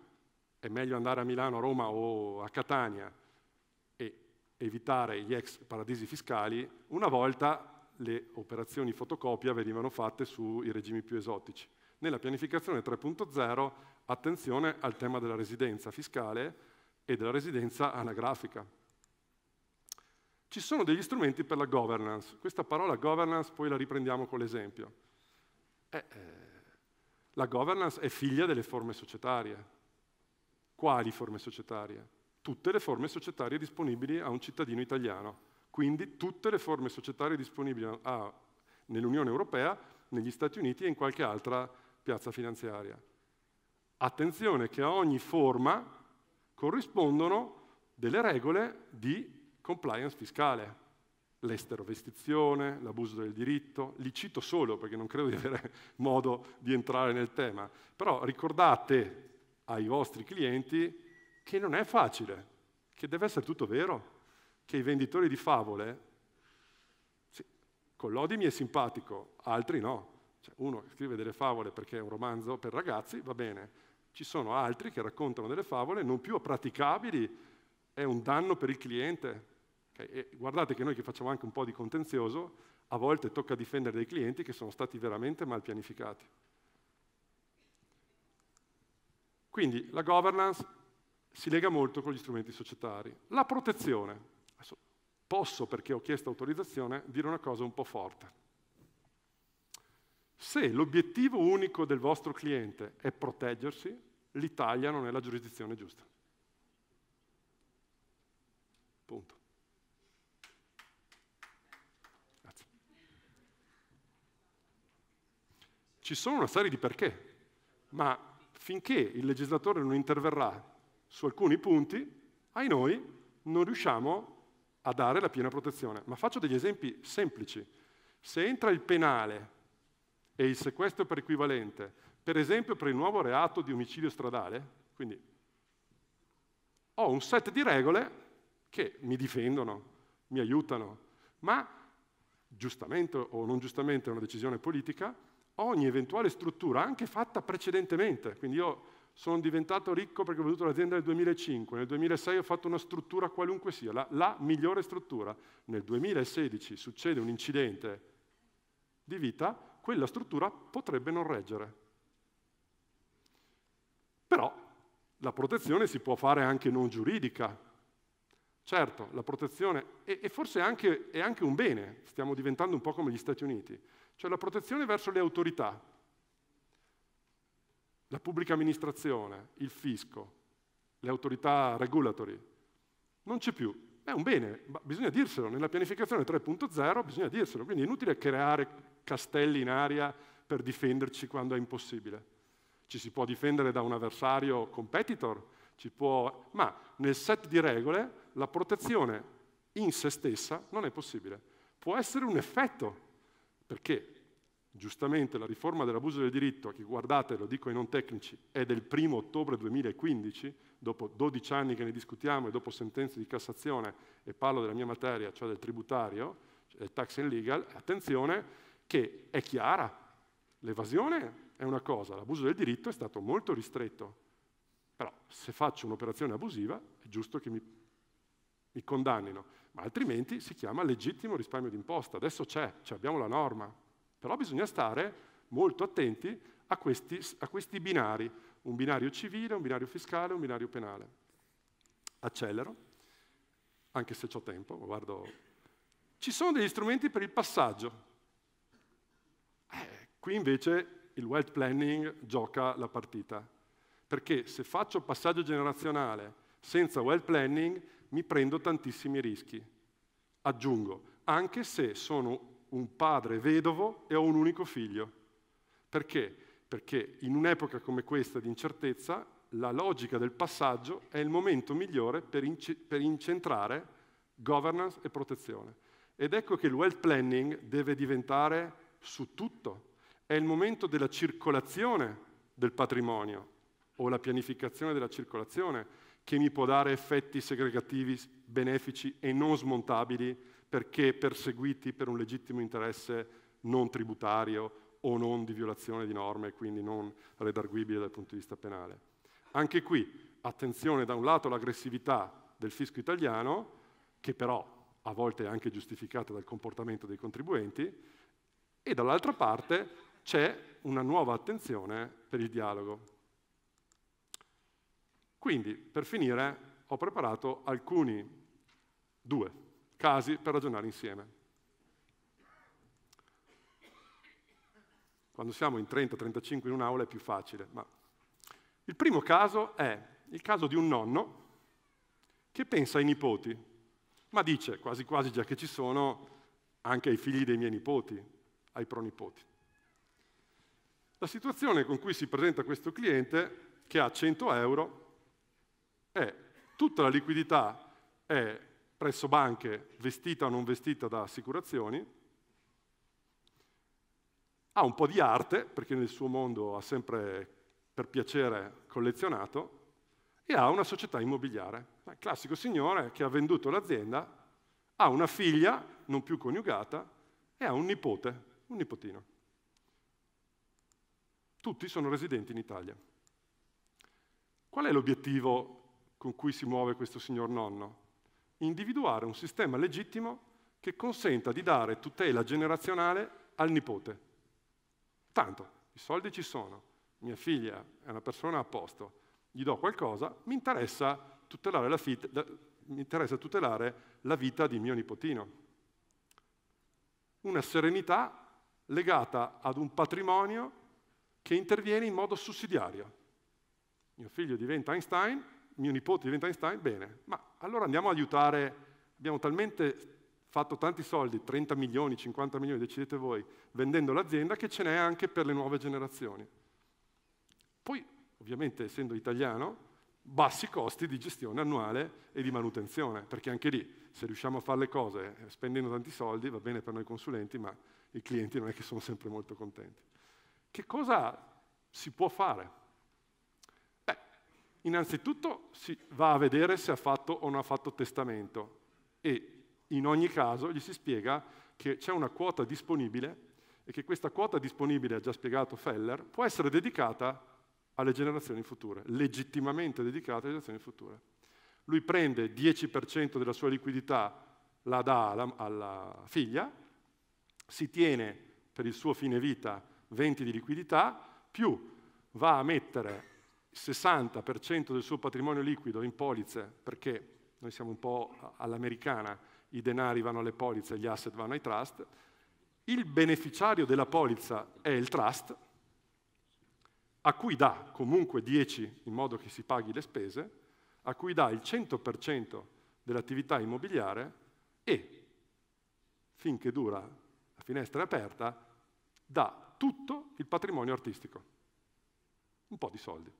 C: è meglio andare a Milano, a Roma o a Catania e evitare gli ex paradisi fiscali, una volta le operazioni fotocopia venivano fatte sui regimi più esotici. Nella pianificazione 3.0 attenzione al tema della residenza fiscale e della residenza anagrafica. Ci sono degli strumenti per la governance. Questa parola governance poi la riprendiamo con l'esempio. Eh, eh la governance è figlia delle forme societarie. Quali forme societarie? Tutte le forme societarie disponibili a un cittadino italiano. Quindi tutte le forme societarie disponibili a, nell'Unione Europea, negli Stati Uniti e in qualche altra piazza finanziaria. Attenzione che a ogni forma corrispondono delle regole di compliance fiscale l'esterovestizione, l'abuso del diritto, li cito solo perché non credo di avere *laughs* modo di entrare nel tema, però ricordate ai vostri clienti che non è facile, che deve essere tutto vero, che i venditori di favole, sì, l'odi mi è simpatico, altri no. Cioè, uno scrive delle favole perché è un romanzo per ragazzi, va bene. Ci sono altri che raccontano delle favole non più praticabili, è un danno per il cliente, cioè, e guardate che noi che facciamo anche un po' di contenzioso, a volte tocca difendere dei clienti che sono stati veramente mal pianificati. Quindi la governance si lega molto con gli strumenti societari. La protezione. Adesso, posso, perché ho chiesto autorizzazione, dire una cosa un po' forte. Se l'obiettivo unico del vostro cliente è proteggersi, l'Italia non è la giurisdizione giusta. Punto. Ci sono una serie di perché, ma finché il legislatore non interverrà su alcuni punti, ai noi non riusciamo a dare la piena protezione. Ma faccio degli esempi semplici. Se entra il penale e il sequestro per equivalente, per esempio per il nuovo reato di omicidio stradale, quindi ho un set di regole che mi difendono, mi aiutano, ma giustamente o non giustamente è una decisione politica, ogni eventuale struttura, anche fatta precedentemente. Quindi io sono diventato ricco perché ho venduto l'azienda nel 2005, nel 2006 ho fatto una struttura qualunque sia, la, la migliore struttura. Nel 2016 succede un incidente di vita, quella struttura potrebbe non reggere. Però la protezione si può fare anche non giuridica. Certo, la protezione e, è forse anche, è anche un bene, stiamo diventando un po' come gli Stati Uniti cioè la protezione verso le autorità, la pubblica amministrazione, il fisco, le autorità regulatory. Non c'è più. È un bene, ma bisogna dirselo. Nella pianificazione 3.0 bisogna dirselo. Quindi è inutile creare castelli in aria per difenderci quando è impossibile. Ci si può difendere da un avversario competitor, può... ma nel set di regole la protezione in se stessa non è possibile. Può essere un effetto, perché Giustamente la riforma dell'abuso del diritto, che guardate, lo dico ai non tecnici, è del 1 ottobre 2015, dopo 12 anni che ne discutiamo e dopo sentenze di Cassazione, e parlo della mia materia, cioè del tributario, cioè del tax and legal, attenzione che è chiara, l'evasione è una cosa, l'abuso del diritto è stato molto ristretto, però se faccio un'operazione abusiva è giusto che mi, mi condannino, ma altrimenti si chiama legittimo risparmio d'imposta, adesso c'è, cioè abbiamo la norma, però bisogna stare molto attenti a questi, a questi binari, un binario civile, un binario fiscale, un binario penale. Accelero, anche se ho tempo, guardo. Ci sono degli strumenti per il passaggio. Eh, qui invece il wealth planning gioca la partita, perché se faccio passaggio generazionale senza wealth planning mi prendo tantissimi rischi. Aggiungo, anche se sono un padre vedovo e ho un unico figlio. Perché? Perché in un'epoca come questa di incertezza, la logica del passaggio è il momento migliore per, inc- per incentrare governance e protezione. Ed ecco che il wealth planning deve diventare su tutto. È il momento della circolazione del patrimonio o la pianificazione della circolazione che mi può dare effetti segregativi benefici e non smontabili perché perseguiti per un legittimo interesse non tributario o non di violazione di norme, quindi non redarguibile dal punto di vista penale. Anche qui, attenzione da un lato all'aggressività del fisco italiano, che però a volte è anche giustificata dal comportamento dei contribuenti, e dall'altra parte c'è una nuova attenzione per il dialogo. Quindi, per finire, ho preparato alcuni, due, casi per ragionare insieme. Quando siamo in 30-35 in un'aula è più facile, ma il primo caso è il caso di un nonno che pensa ai nipoti, ma dice quasi quasi già che ci sono anche ai figli dei miei nipoti, ai pronipoti. La situazione con cui si presenta questo cliente che ha 100 euro è tutta la liquidità è presso banche vestita o non vestita da assicurazioni, ha un po' di arte, perché nel suo mondo ha sempre per piacere collezionato, e ha una società immobiliare. Il classico signore che ha venduto l'azienda, ha una figlia, non più coniugata, e ha un nipote, un nipotino. Tutti sono residenti in Italia. Qual è l'obiettivo con cui si muove questo signor nonno? individuare un sistema legittimo che consenta di dare tutela generazionale al nipote. Tanto, i soldi ci sono, mia figlia è una persona a posto, gli do qualcosa, mi interessa tutelare la, fit, la, interessa tutelare la vita di mio nipotino. Una serenità legata ad un patrimonio che interviene in modo sussidiario. Mio figlio diventa Einstein, mio nipote diventa Einstein, bene, ma allora andiamo ad aiutare, abbiamo talmente fatto tanti soldi, 30 milioni, 50 milioni, decidete voi, vendendo l'azienda, che ce n'è anche per le nuove generazioni. Poi, ovviamente, essendo italiano, bassi costi di gestione annuale e di manutenzione, perché anche lì, se riusciamo a fare le cose eh, spendendo tanti soldi, va bene per noi consulenti, ma i clienti non è che sono sempre molto contenti. Che cosa si può fare? Innanzitutto si va a vedere se ha fatto o non ha fatto testamento e in ogni caso gli si spiega che c'è una quota disponibile e che questa quota disponibile, ha già spiegato Feller, può essere dedicata alle generazioni future, legittimamente dedicata alle generazioni future. Lui prende 10% della sua liquidità, la dà alla, alla figlia, si tiene per il suo fine vita 20 di liquidità, più va a mettere il 60% del suo patrimonio liquido in polizze, perché noi siamo un po' all'americana, i denari vanno alle polizze, gli asset vanno ai trust, il beneficiario della polizza è il trust, a cui dà comunque 10 in modo che si paghi le spese, a cui dà il 100% dell'attività immobiliare e, finché dura la finestra è aperta, dà tutto il patrimonio artistico. Un po' di soldi.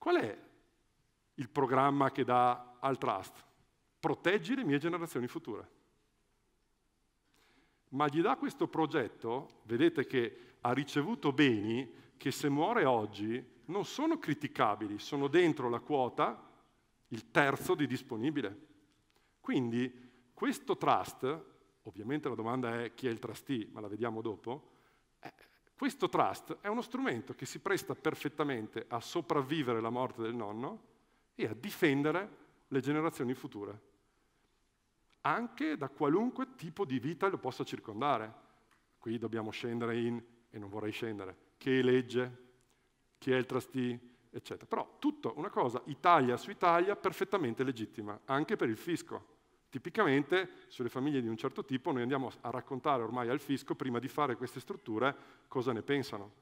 C: Qual è il programma che dà al trust? Proteggi le mie generazioni future. Ma gli dà questo progetto, vedete che ha ricevuto beni che se muore oggi non sono criticabili, sono dentro la quota, il terzo di disponibile. Quindi questo trust, ovviamente la domanda è chi è il trustee, ma la vediamo dopo, questo trust è uno strumento che si presta perfettamente a sopravvivere la morte del nonno e a difendere le generazioni future, anche da qualunque tipo di vita lo possa circondare. Qui dobbiamo scendere in, e non vorrei scendere, che legge, chi è il trustee, eccetera. Però tutto una cosa Italia su Italia perfettamente legittima, anche per il fisco. Tipicamente sulle famiglie di un certo tipo noi andiamo a raccontare ormai al fisco, prima di fare queste strutture, cosa ne pensano.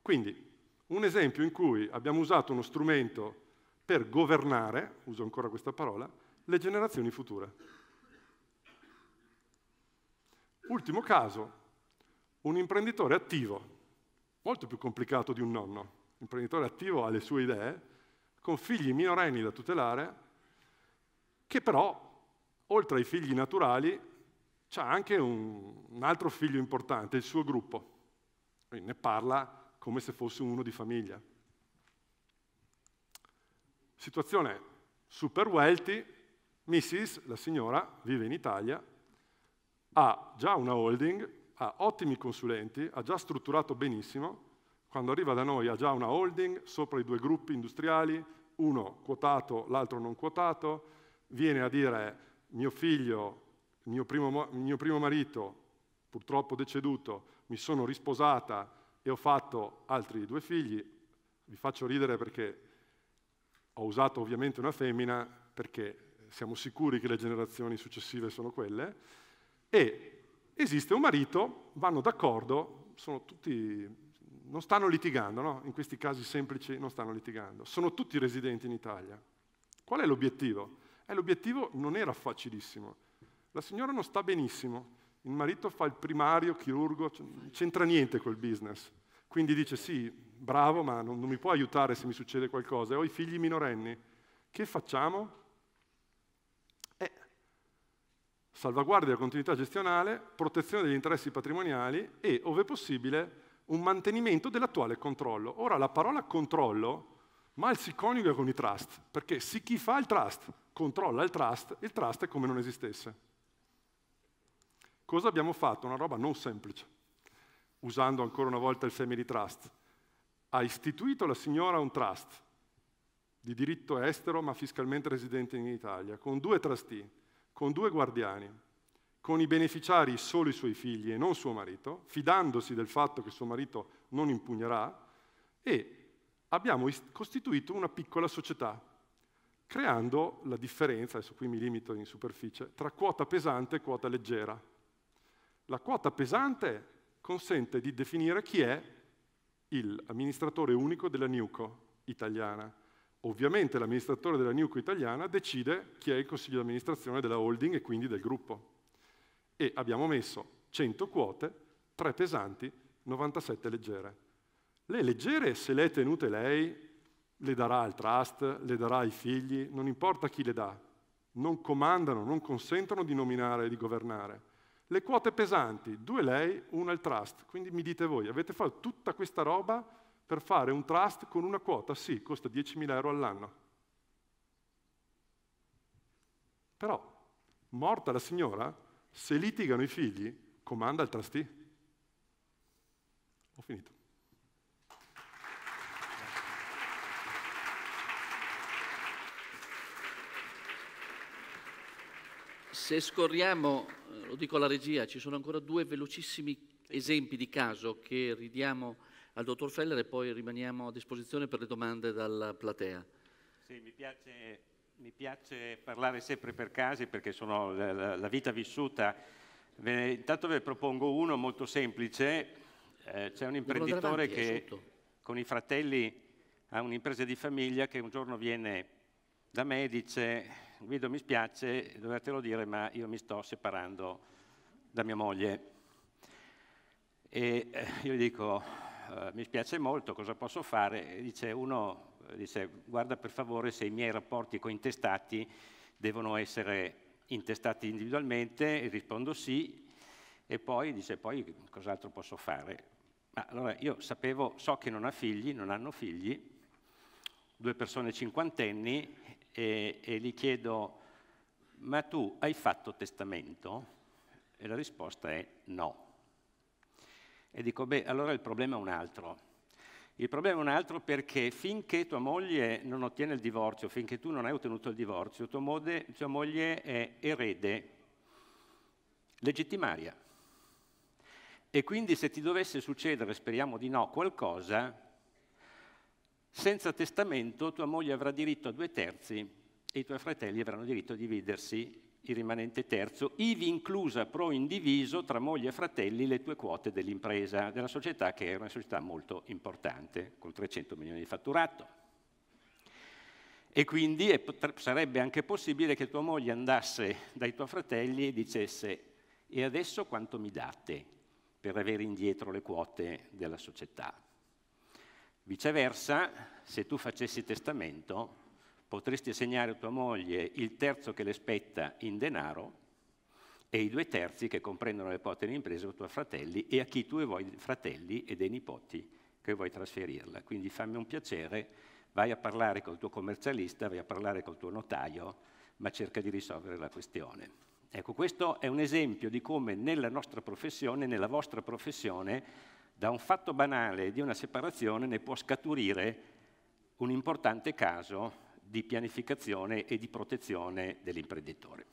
C: Quindi, un esempio in cui abbiamo usato uno strumento per governare, uso ancora questa parola, le generazioni future. Ultimo caso, un imprenditore attivo, molto più complicato di un nonno. L'imprenditore attivo ha le sue idee, con figli minorenni da tutelare che però, oltre ai figli naturali, ha anche un, un altro figlio importante, il suo gruppo. Quindi ne parla come se fosse uno di famiglia. Situazione super wealthy, Mrs., la signora, vive in Italia, ha già una holding, ha ottimi consulenti, ha già strutturato benissimo, quando arriva da noi ha già una holding sopra i due gruppi industriali, uno quotato, l'altro non quotato, viene a dire mio figlio, mio primo, mio primo marito, purtroppo deceduto, mi sono risposata e ho fatto altri due figli, vi faccio ridere perché ho usato ovviamente una femmina, perché siamo sicuri che le generazioni successive sono quelle, e esiste un marito, vanno d'accordo, sono tutti, non stanno litigando, no? in questi casi semplici non stanno litigando, sono tutti residenti in Italia. Qual è l'obiettivo? E eh, l'obiettivo non era facilissimo. La signora non sta benissimo, il marito fa il primario, chirurgo, non c'entra niente col business. Quindi dice sì, bravo, ma non, non mi può aiutare se mi succede qualcosa, e ho i figli minorenni. Che facciamo? Eh, salvaguardia della continuità gestionale, protezione degli interessi patrimoniali e, ove possibile, un mantenimento dell'attuale controllo. Ora, la parola controllo mal si coniuga con i trust, perché se chi fa il trust controlla il trust, il trust è come non esistesse. Cosa abbiamo fatto? Una roba non semplice, usando ancora una volta il family trust. Ha istituito la signora un trust di diritto estero ma fiscalmente residente in Italia, con due trustee, con due guardiani, con i beneficiari solo i suoi figli e non suo marito, fidandosi del fatto che suo marito non impugnerà, e abbiamo costituito una piccola società, creando la differenza, adesso qui mi limito in superficie, tra quota pesante e quota leggera. La quota pesante consente di definire chi è l'amministratore unico della NUCO italiana. Ovviamente l'amministratore della NUCO italiana decide chi è il consiglio di amministrazione della holding e quindi del gruppo. E abbiamo messo 100 quote, 3 pesanti, 97 leggere. Le leggere se le è tenute lei, le darà al trust, le darà ai figli, non importa chi le dà. Non comandano, non consentono di nominare e di governare. Le quote pesanti, due lei, una al trust. Quindi mi dite voi, avete fatto tutta questa roba per fare un trust con una quota? Sì, costa 10.000 euro all'anno. Però, morta la signora, se litigano i figli, comanda il trustee. Ho finito.
B: se scorriamo, eh, lo dico alla regia, ci sono ancora due velocissimi esempi di caso che ridiamo al dottor Feller e poi rimaniamo a disposizione per le domande dalla platea.
D: Sì, mi piace, mi piace parlare sempre per casi perché sono la, la vita vissuta. Ne, intanto ve propongo uno molto semplice. Eh, c'è un imprenditore avanti, eh, che con i fratelli ha un'impresa di famiglia che un giorno viene da me e dice Guido mi spiace dovertelo dire, ma io mi sto separando da mia moglie. E eh, io gli dico, eh, mi spiace molto, cosa posso fare? E dice uno, dice, guarda per favore se i miei rapporti con intestati devono essere intestati individualmente, e rispondo sì, e poi dice, poi cos'altro posso fare? Ma allora io sapevo, so che non ha figli, non hanno figli, due persone cinquantenni e, e gli chiedo, ma tu hai fatto testamento? E la risposta è no. E dico, beh, allora il problema è un altro. Il problema è un altro perché finché tua moglie non ottiene il divorzio, finché tu non hai ottenuto il divorzio, tua, mode, tua moglie è erede legittimaria. E quindi se ti dovesse succedere, speriamo di no, qualcosa, senza testamento tua moglie avrà diritto a due terzi e i tuoi fratelli avranno diritto a dividersi il rimanente terzo, ivi inclusa pro indiviso tra moglie e fratelli le tue quote dell'impresa, della società che è una società molto importante, con 300 milioni di fatturato. E quindi sarebbe anche possibile che tua moglie andasse dai tuoi fratelli e dicesse e adesso quanto mi date per avere indietro le quote della società? Viceversa, se tu facessi testamento, potresti assegnare a tua moglie il terzo che le spetta in denaro e i due terzi che comprendono le pote di imprese o i tuoi fratelli e a chi tu e voi fratelli e dei nipoti che vuoi trasferirla. Quindi fammi un piacere, vai a parlare col tuo commercialista, vai a parlare col tuo notaio, ma cerca di risolvere la questione. Ecco, questo è un esempio di come nella nostra professione, nella vostra professione, da un fatto banale di una separazione ne può scaturire un importante caso di pianificazione e di protezione dell'imprenditore.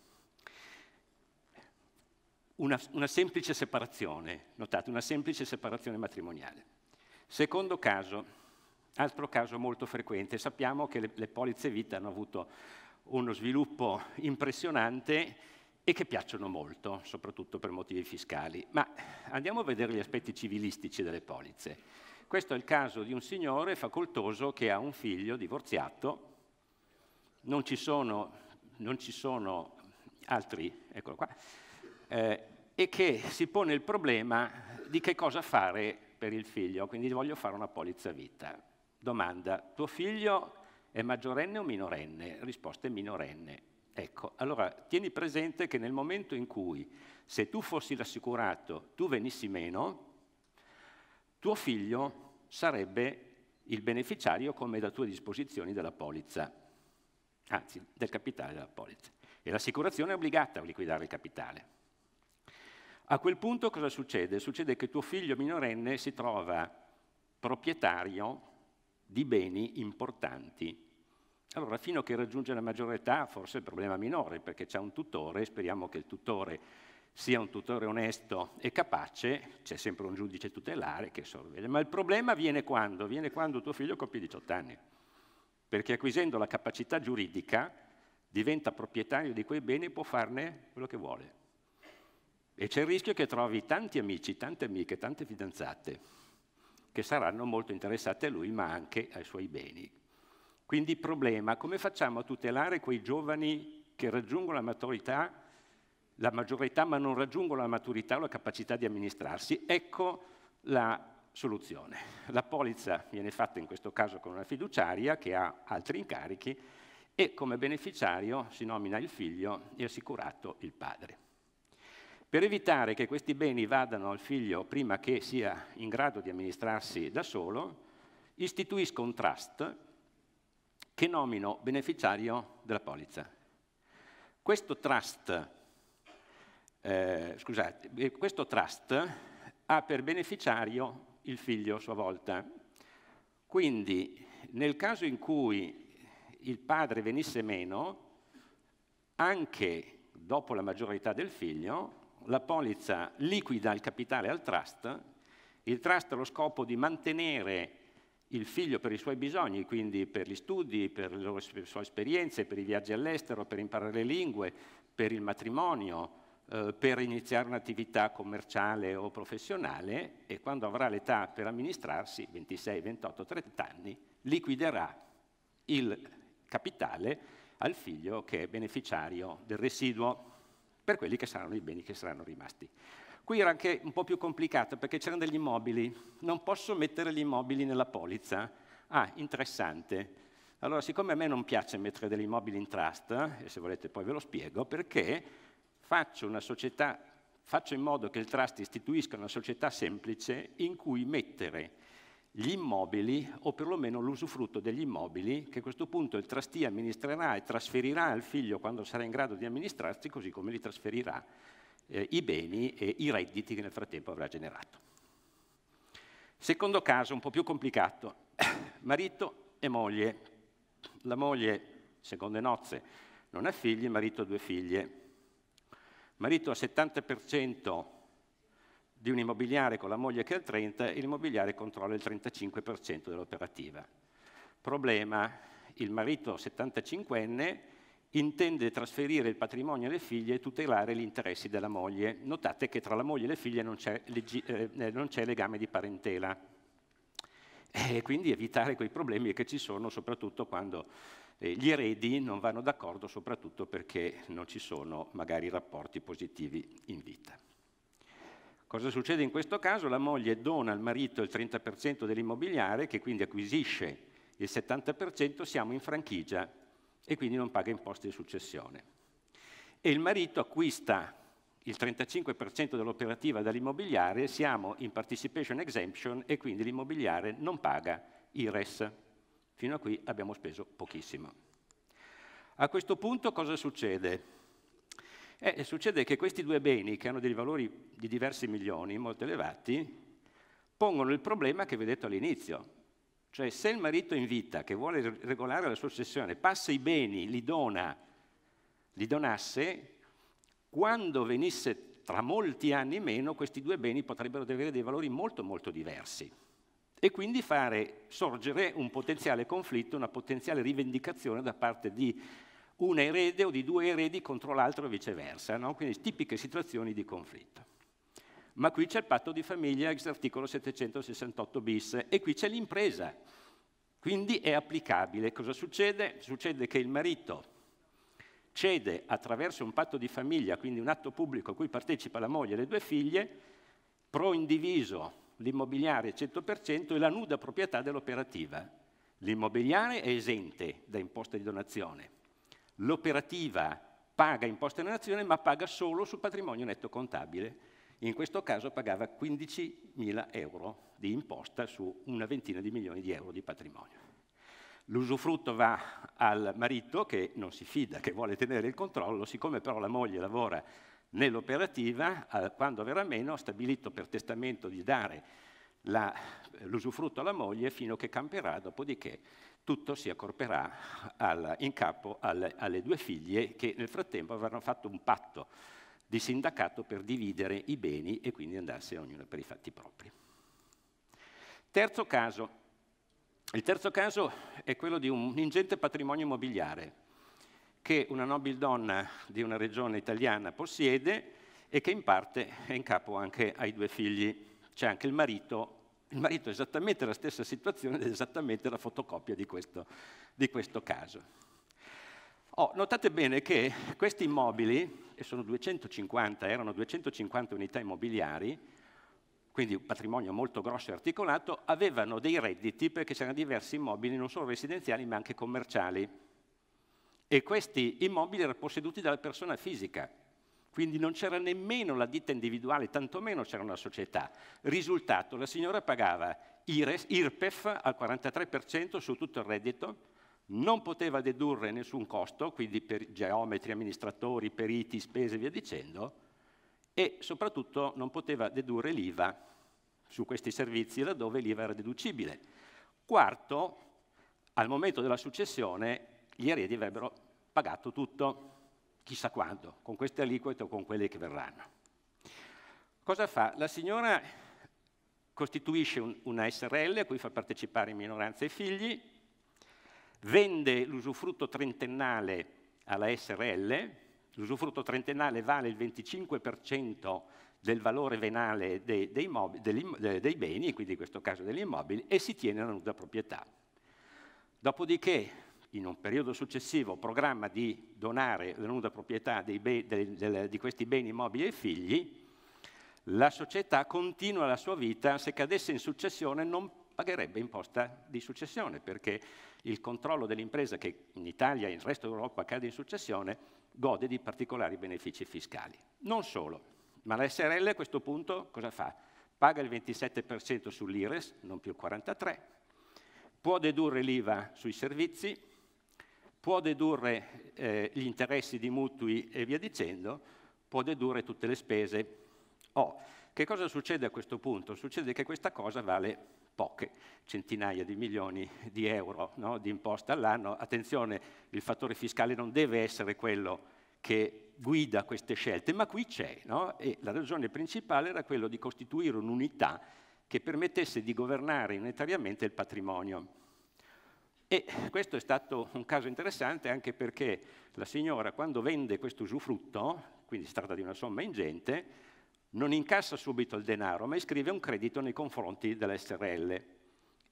D: Una, una, semplice separazione, notate, una semplice separazione matrimoniale. Secondo caso, altro caso molto frequente, sappiamo che le, le polizze vita hanno avuto uno sviluppo impressionante e che piacciono molto, soprattutto per motivi fiscali. Ma andiamo a vedere gli aspetti civilistici delle polizze. Questo è il caso di un signore facoltoso che ha un figlio divorziato, non ci sono, non ci sono altri, eccolo qua, eh, e che si pone il problema di che cosa fare per il figlio, quindi voglio fare una polizza vita. Domanda, tuo figlio è maggiorenne o minorenne? Risposta è minorenne Ecco, allora tieni presente che nel momento in cui se tu fossi l'assicurato, tu venissi meno, tuo figlio sarebbe il beneficiario come da tue disposizioni della polizza, anzi del capitale della polizza. E l'assicurazione è obbligata a liquidare il capitale. A quel punto cosa succede? Succede che tuo figlio minorenne si trova proprietario di beni importanti allora, fino a che raggiunge la maggiore età, forse è un problema minore, perché c'è un tutore, speriamo che il tutore sia un tutore onesto e capace, c'è sempre un giudice tutelare che sorveglia. Ma il problema viene quando? Viene quando tuo figlio compie 18 anni, perché acquisendo la capacità giuridica diventa proprietario di quei beni e può farne quello che vuole. E c'è il rischio che trovi tanti amici, tante amiche, tante fidanzate, che saranno molto interessate a lui, ma anche ai suoi beni, quindi problema, come facciamo a tutelare quei giovani che raggiungono la maturità, la maggiorità ma non raggiungono la maturità o la capacità di amministrarsi? Ecco la soluzione. La polizza viene fatta in questo caso con una fiduciaria che ha altri incarichi e come beneficiario si nomina il figlio e assicurato il padre. Per evitare che questi beni vadano al figlio prima che sia in grado di amministrarsi da solo, istituisco un trust che nomino beneficiario della polizza. Questo trust, eh, scusate, eh, questo trust ha per beneficiario il figlio a sua volta. Quindi nel caso in cui il padre venisse meno, anche dopo la maggiorità del figlio, la polizza liquida il capitale al trust, il trust ha lo scopo di mantenere il figlio per i suoi bisogni, quindi per gli studi, per le sue esperienze, per i viaggi all'estero, per imparare le lingue, per il matrimonio, eh, per iniziare un'attività commerciale o professionale e quando avrà l'età per amministrarsi, 26, 28, 30 anni, liquiderà il capitale al figlio che è beneficiario del residuo per quelli che saranno i beni che saranno rimasti. Qui era anche un po' più complicato perché c'erano degli immobili. Non posso mettere gli immobili nella polizza. Ah, interessante. Allora, siccome a me non piace mettere degli immobili in trust, e se volete poi ve lo spiego, perché faccio una società, faccio in modo che il trust istituisca una società semplice in cui mettere gli immobili o perlomeno l'usufrutto degli immobili che a questo punto il trustee amministrerà e trasferirà al figlio quando sarà in grado di amministrarsi così come li trasferirà eh, i beni e i redditi che nel frattempo avrà generato. Secondo caso, un po' più complicato, *coughs* marito e moglie. La moglie, secondo le nozze, non ha figli, il marito ha due figlie. Marito ha 70% di un immobiliare con la moglie che ha il 30% e l'immobiliare controlla il 35% dell'operativa. Problema, il marito 75enne intende trasferire il patrimonio alle figlie e tutelare gli interessi della moglie. Notate che tra la moglie e le figlie non c'è, eh, eh legame di parentela. E eh, quindi evitare quei problemi che ci sono soprattutto quando eh, gli eredi non vanno d'accordo, soprattutto perché non ci sono magari rapporti positivi in vita. Cosa succede in questo caso? La moglie dona al marito il 30% dell'immobiliare, che quindi acquisisce il 70%, siamo in franchigia, e quindi non paga imposte di successione. E il marito acquista il 35% dell'operativa dall'immobiliare, siamo in participation exemption e quindi l'immobiliare non paga IRES. Fino a qui abbiamo speso pochissimo. A questo punto cosa succede? Eh, succede che questi due beni, che hanno dei valori di diversi milioni, molto elevati, pongono il problema che vi ho detto all'inizio. Cioè se il marito in vita, che vuole regolare la successione, passa i beni, li dona, li donasse, quando venisse tra molti anni meno, questi due beni potrebbero avere dei valori molto molto diversi e quindi fare sorgere un potenziale conflitto, una potenziale rivendicazione da parte di un erede o di due eredi contro l'altro e viceversa, no? quindi tipiche situazioni di conflitto ma qui c'è il patto di famiglia ex articolo 768 bis e qui c'è l'impresa. Quindi è applicabile. Cosa succede? Succede che il marito cede attraverso un patto di famiglia, quindi un atto pubblico a cui partecipa la moglie e le due figlie, pro indiviso l'immobiliare 100% e la nuda proprietà dell'operativa. L'immobiliare è esente da imposta di donazione. L'operativa paga imposta di donazione ma paga solo sul patrimonio netto contabile in questo caso pagava 15.000 euro di imposta su una ventina di milioni di euro di patrimonio. L'usufrutto va al marito che non si fida, che vuole tenere il controllo, siccome però la moglie lavora nell'operativa, eh, quando verrà meno, ha stabilito per testamento di dare eh, l'usufrutto alla moglie fino a che camperà, dopodiché tutto si accorperà al, in capo al, alle due figlie che nel frattempo avranno fatto un patto di sindacato per dividere i beni e quindi andarsene ognuno per i fatti propri. Terzo caso. Il terzo caso è quello di un ingente patrimonio immobiliare che una nobile donna di una regione italiana possiede e che in parte è in capo anche ai due figli. C'è anche il marito, il marito è esattamente la stessa situazione ed è esattamente la fotocopia di questo, di questo caso. Oh, notate bene che questi immobili e sono 250, erano 250 unità immobiliari, quindi un patrimonio molto grosso e articolato, avevano dei redditi perché c'erano diversi immobili non solo residenziali ma anche commerciali. E questi immobili erano posseduti dalla persona fisica, quindi non c'era nemmeno la ditta individuale, tantomeno c'era una società. Risultato, la signora pagava IRES, IRPEF al 43% su tutto il reddito, non poteva dedurre nessun costo, quindi per geometri, amministratori, periti, spese e via dicendo, e soprattutto non poteva dedurre l'IVA su questi servizi laddove l'IVA era deducibile. Quarto, al momento della successione gli eredi avrebbero pagato tutto, chissà quando, con queste aliquote o con quelle che verranno. Cosa fa? La signora costituisce un, una SRL a cui fa partecipare in minoranza i figli, vende l'usufrutto trentennale alla SRL, l'usufrutto trentennale vale il 25% del valore venale dei, dei, dei, dei beni, quindi in questo caso degli immobili, e si tiene la nuda proprietà. Dopodiché, in un periodo successivo, programma di donare la nuda proprietà be, de, de, de, di questi beni immobili ai figli, la società continua la sua vita, se cadesse in successione non pagherebbe imposta di successione, perché il controllo dell'impresa che in Italia e nel resto d'Europa cade in successione gode di particolari benefici fiscali. Non solo, ma la SRL a questo punto cosa fa? Paga il 27% sull'IRES, non più il 43%, può dedurre l'IVA sui servizi, può dedurre eh, gli interessi di mutui e via dicendo, può dedurre tutte le spese. Oh, che cosa succede a questo punto? Succede che questa cosa vale poche centinaia di milioni di euro no, di imposta all'anno. Attenzione, il fattore fiscale non deve essere quello che guida queste scelte, ma qui c'è, no? e la ragione principale era quella di costituire un'unità che permettesse di governare unitariamente il patrimonio. E questo è stato un caso interessante anche perché la signora quando vende questo usufrutto, quindi si tratta di una somma ingente, non incassa subito il denaro, ma iscrive un credito nei confronti dell'SRL.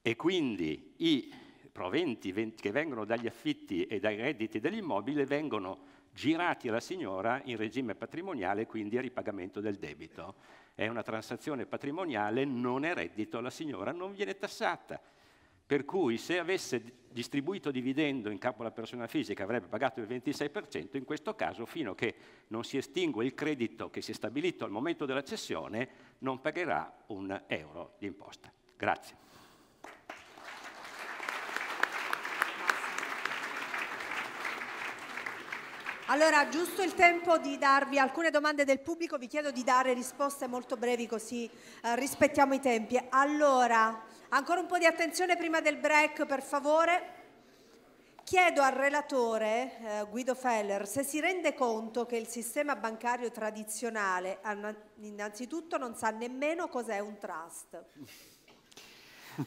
D: E quindi i proventi che vengono dagli affitti e dai redditi dell'immobile vengono girati alla signora in regime patrimoniale, quindi a ripagamento del debito. È una transazione patrimoniale, non è reddito, la signora non viene tassata. Per cui se avesse distribuito dividendo in capo alla persona fisica avrebbe pagato il 26%, in questo caso fino a che non si estingue il credito che si è stabilito al momento della cessione non pagherà un euro di imposta. Grazie.
A: Allora, giusto il tempo di darvi alcune domande del pubblico, vi chiedo di dare risposte molto brevi così eh, rispettiamo i tempi. Allora, Ancora un po' di attenzione prima del break, per favore. Chiedo al relatore eh, Guido Feller se si rende conto che il sistema bancario tradizionale innanzitutto non sa nemmeno cos'è un trust.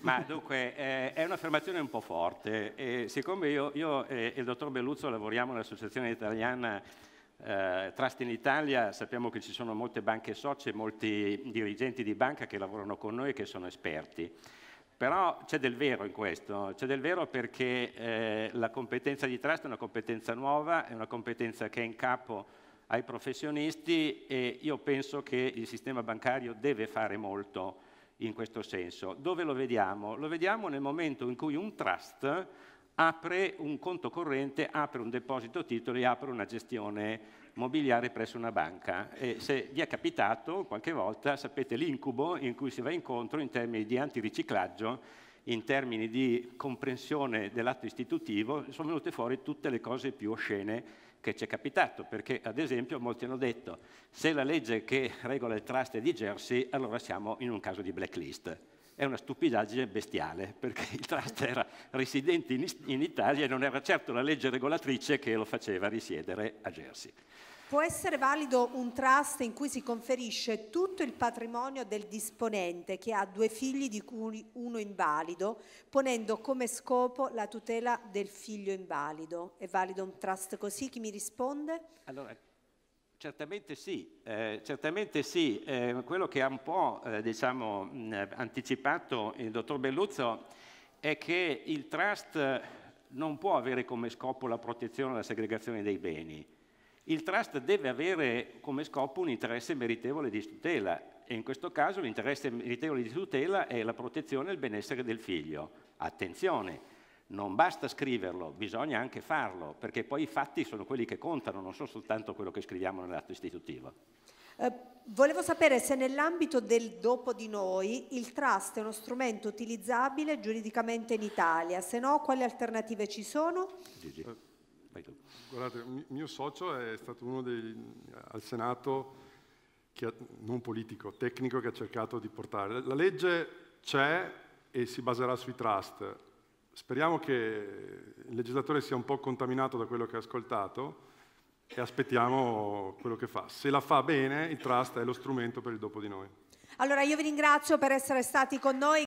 D: Ma dunque eh, è un'affermazione un po' forte e siccome io, io e il dottor Belluzzo lavoriamo nell'associazione italiana eh, Trust in Italia, sappiamo che ci sono molte banche socie, molti dirigenti di banca che lavorano con noi e che sono esperti. Però c'è del vero in questo, c'è del vero perché eh, la competenza di trust è una competenza nuova, è una competenza che è in capo ai professionisti e io penso che il sistema bancario deve fare molto in questo senso. Dove lo vediamo? Lo vediamo nel momento in cui un trust apre un conto corrente, apre un deposito titoli, apre una gestione mobiliare presso una banca e se vi è capitato qualche volta sapete l'incubo in cui si va incontro in termini di antiriciclaggio, in termini di comprensione dell'atto istitutivo, sono venute fuori tutte le cose più oscene che ci è capitato, perché ad esempio molti hanno detto se la legge che regola il trust è di Jersey allora siamo in un caso di blacklist è una stupidaggine bestiale, perché il trust era residente in, in, Italia e non era certo la legge regolatrice che lo faceva risiedere a Jersey.
A: Può essere valido un trust in cui si conferisce tutto il patrimonio del disponente che ha due figli di cui uno invalido, ponendo come scopo la tutela del figlio invalido. È valido un trust così? Chi mi risponde? Allora,
D: Certamente sì, eh, certamente sì. Eh, quello che ha un po' eh, diciamo, mh, anticipato il dottor Belluzzo è che il trust non può avere come scopo la protezione e la segregazione dei beni. Il trust deve avere come scopo un interesse meritevole di tutela e in questo caso l'interesse meritevole di tutela è la protezione e il benessere del figlio. Attenzione, non basta scriverlo, bisogna anche farlo, perché poi i fatti sono quelli che contano, non sono soltanto quello che scriviamo nell'atto istitutivo.
A: Eh, volevo sapere se nell'ambito del dopo di noi il trust è uno strumento utilizzabile giuridicamente in Italia, se no quali alternative ci sono?
C: Gigi, eh, Guardate, mio socio è stato uno dei, al Senato, ha, non politico, tecnico, che ha cercato di portare. La legge c'è e si baserà sui trust Speriamo che il legislatore sia un po' contaminato da quello che ha ascoltato e aspettiamo quello che fa. Se la fa
A: bene, il trust è lo strumento per il dopo di noi. Allora io vi ringrazio per essere stati con noi.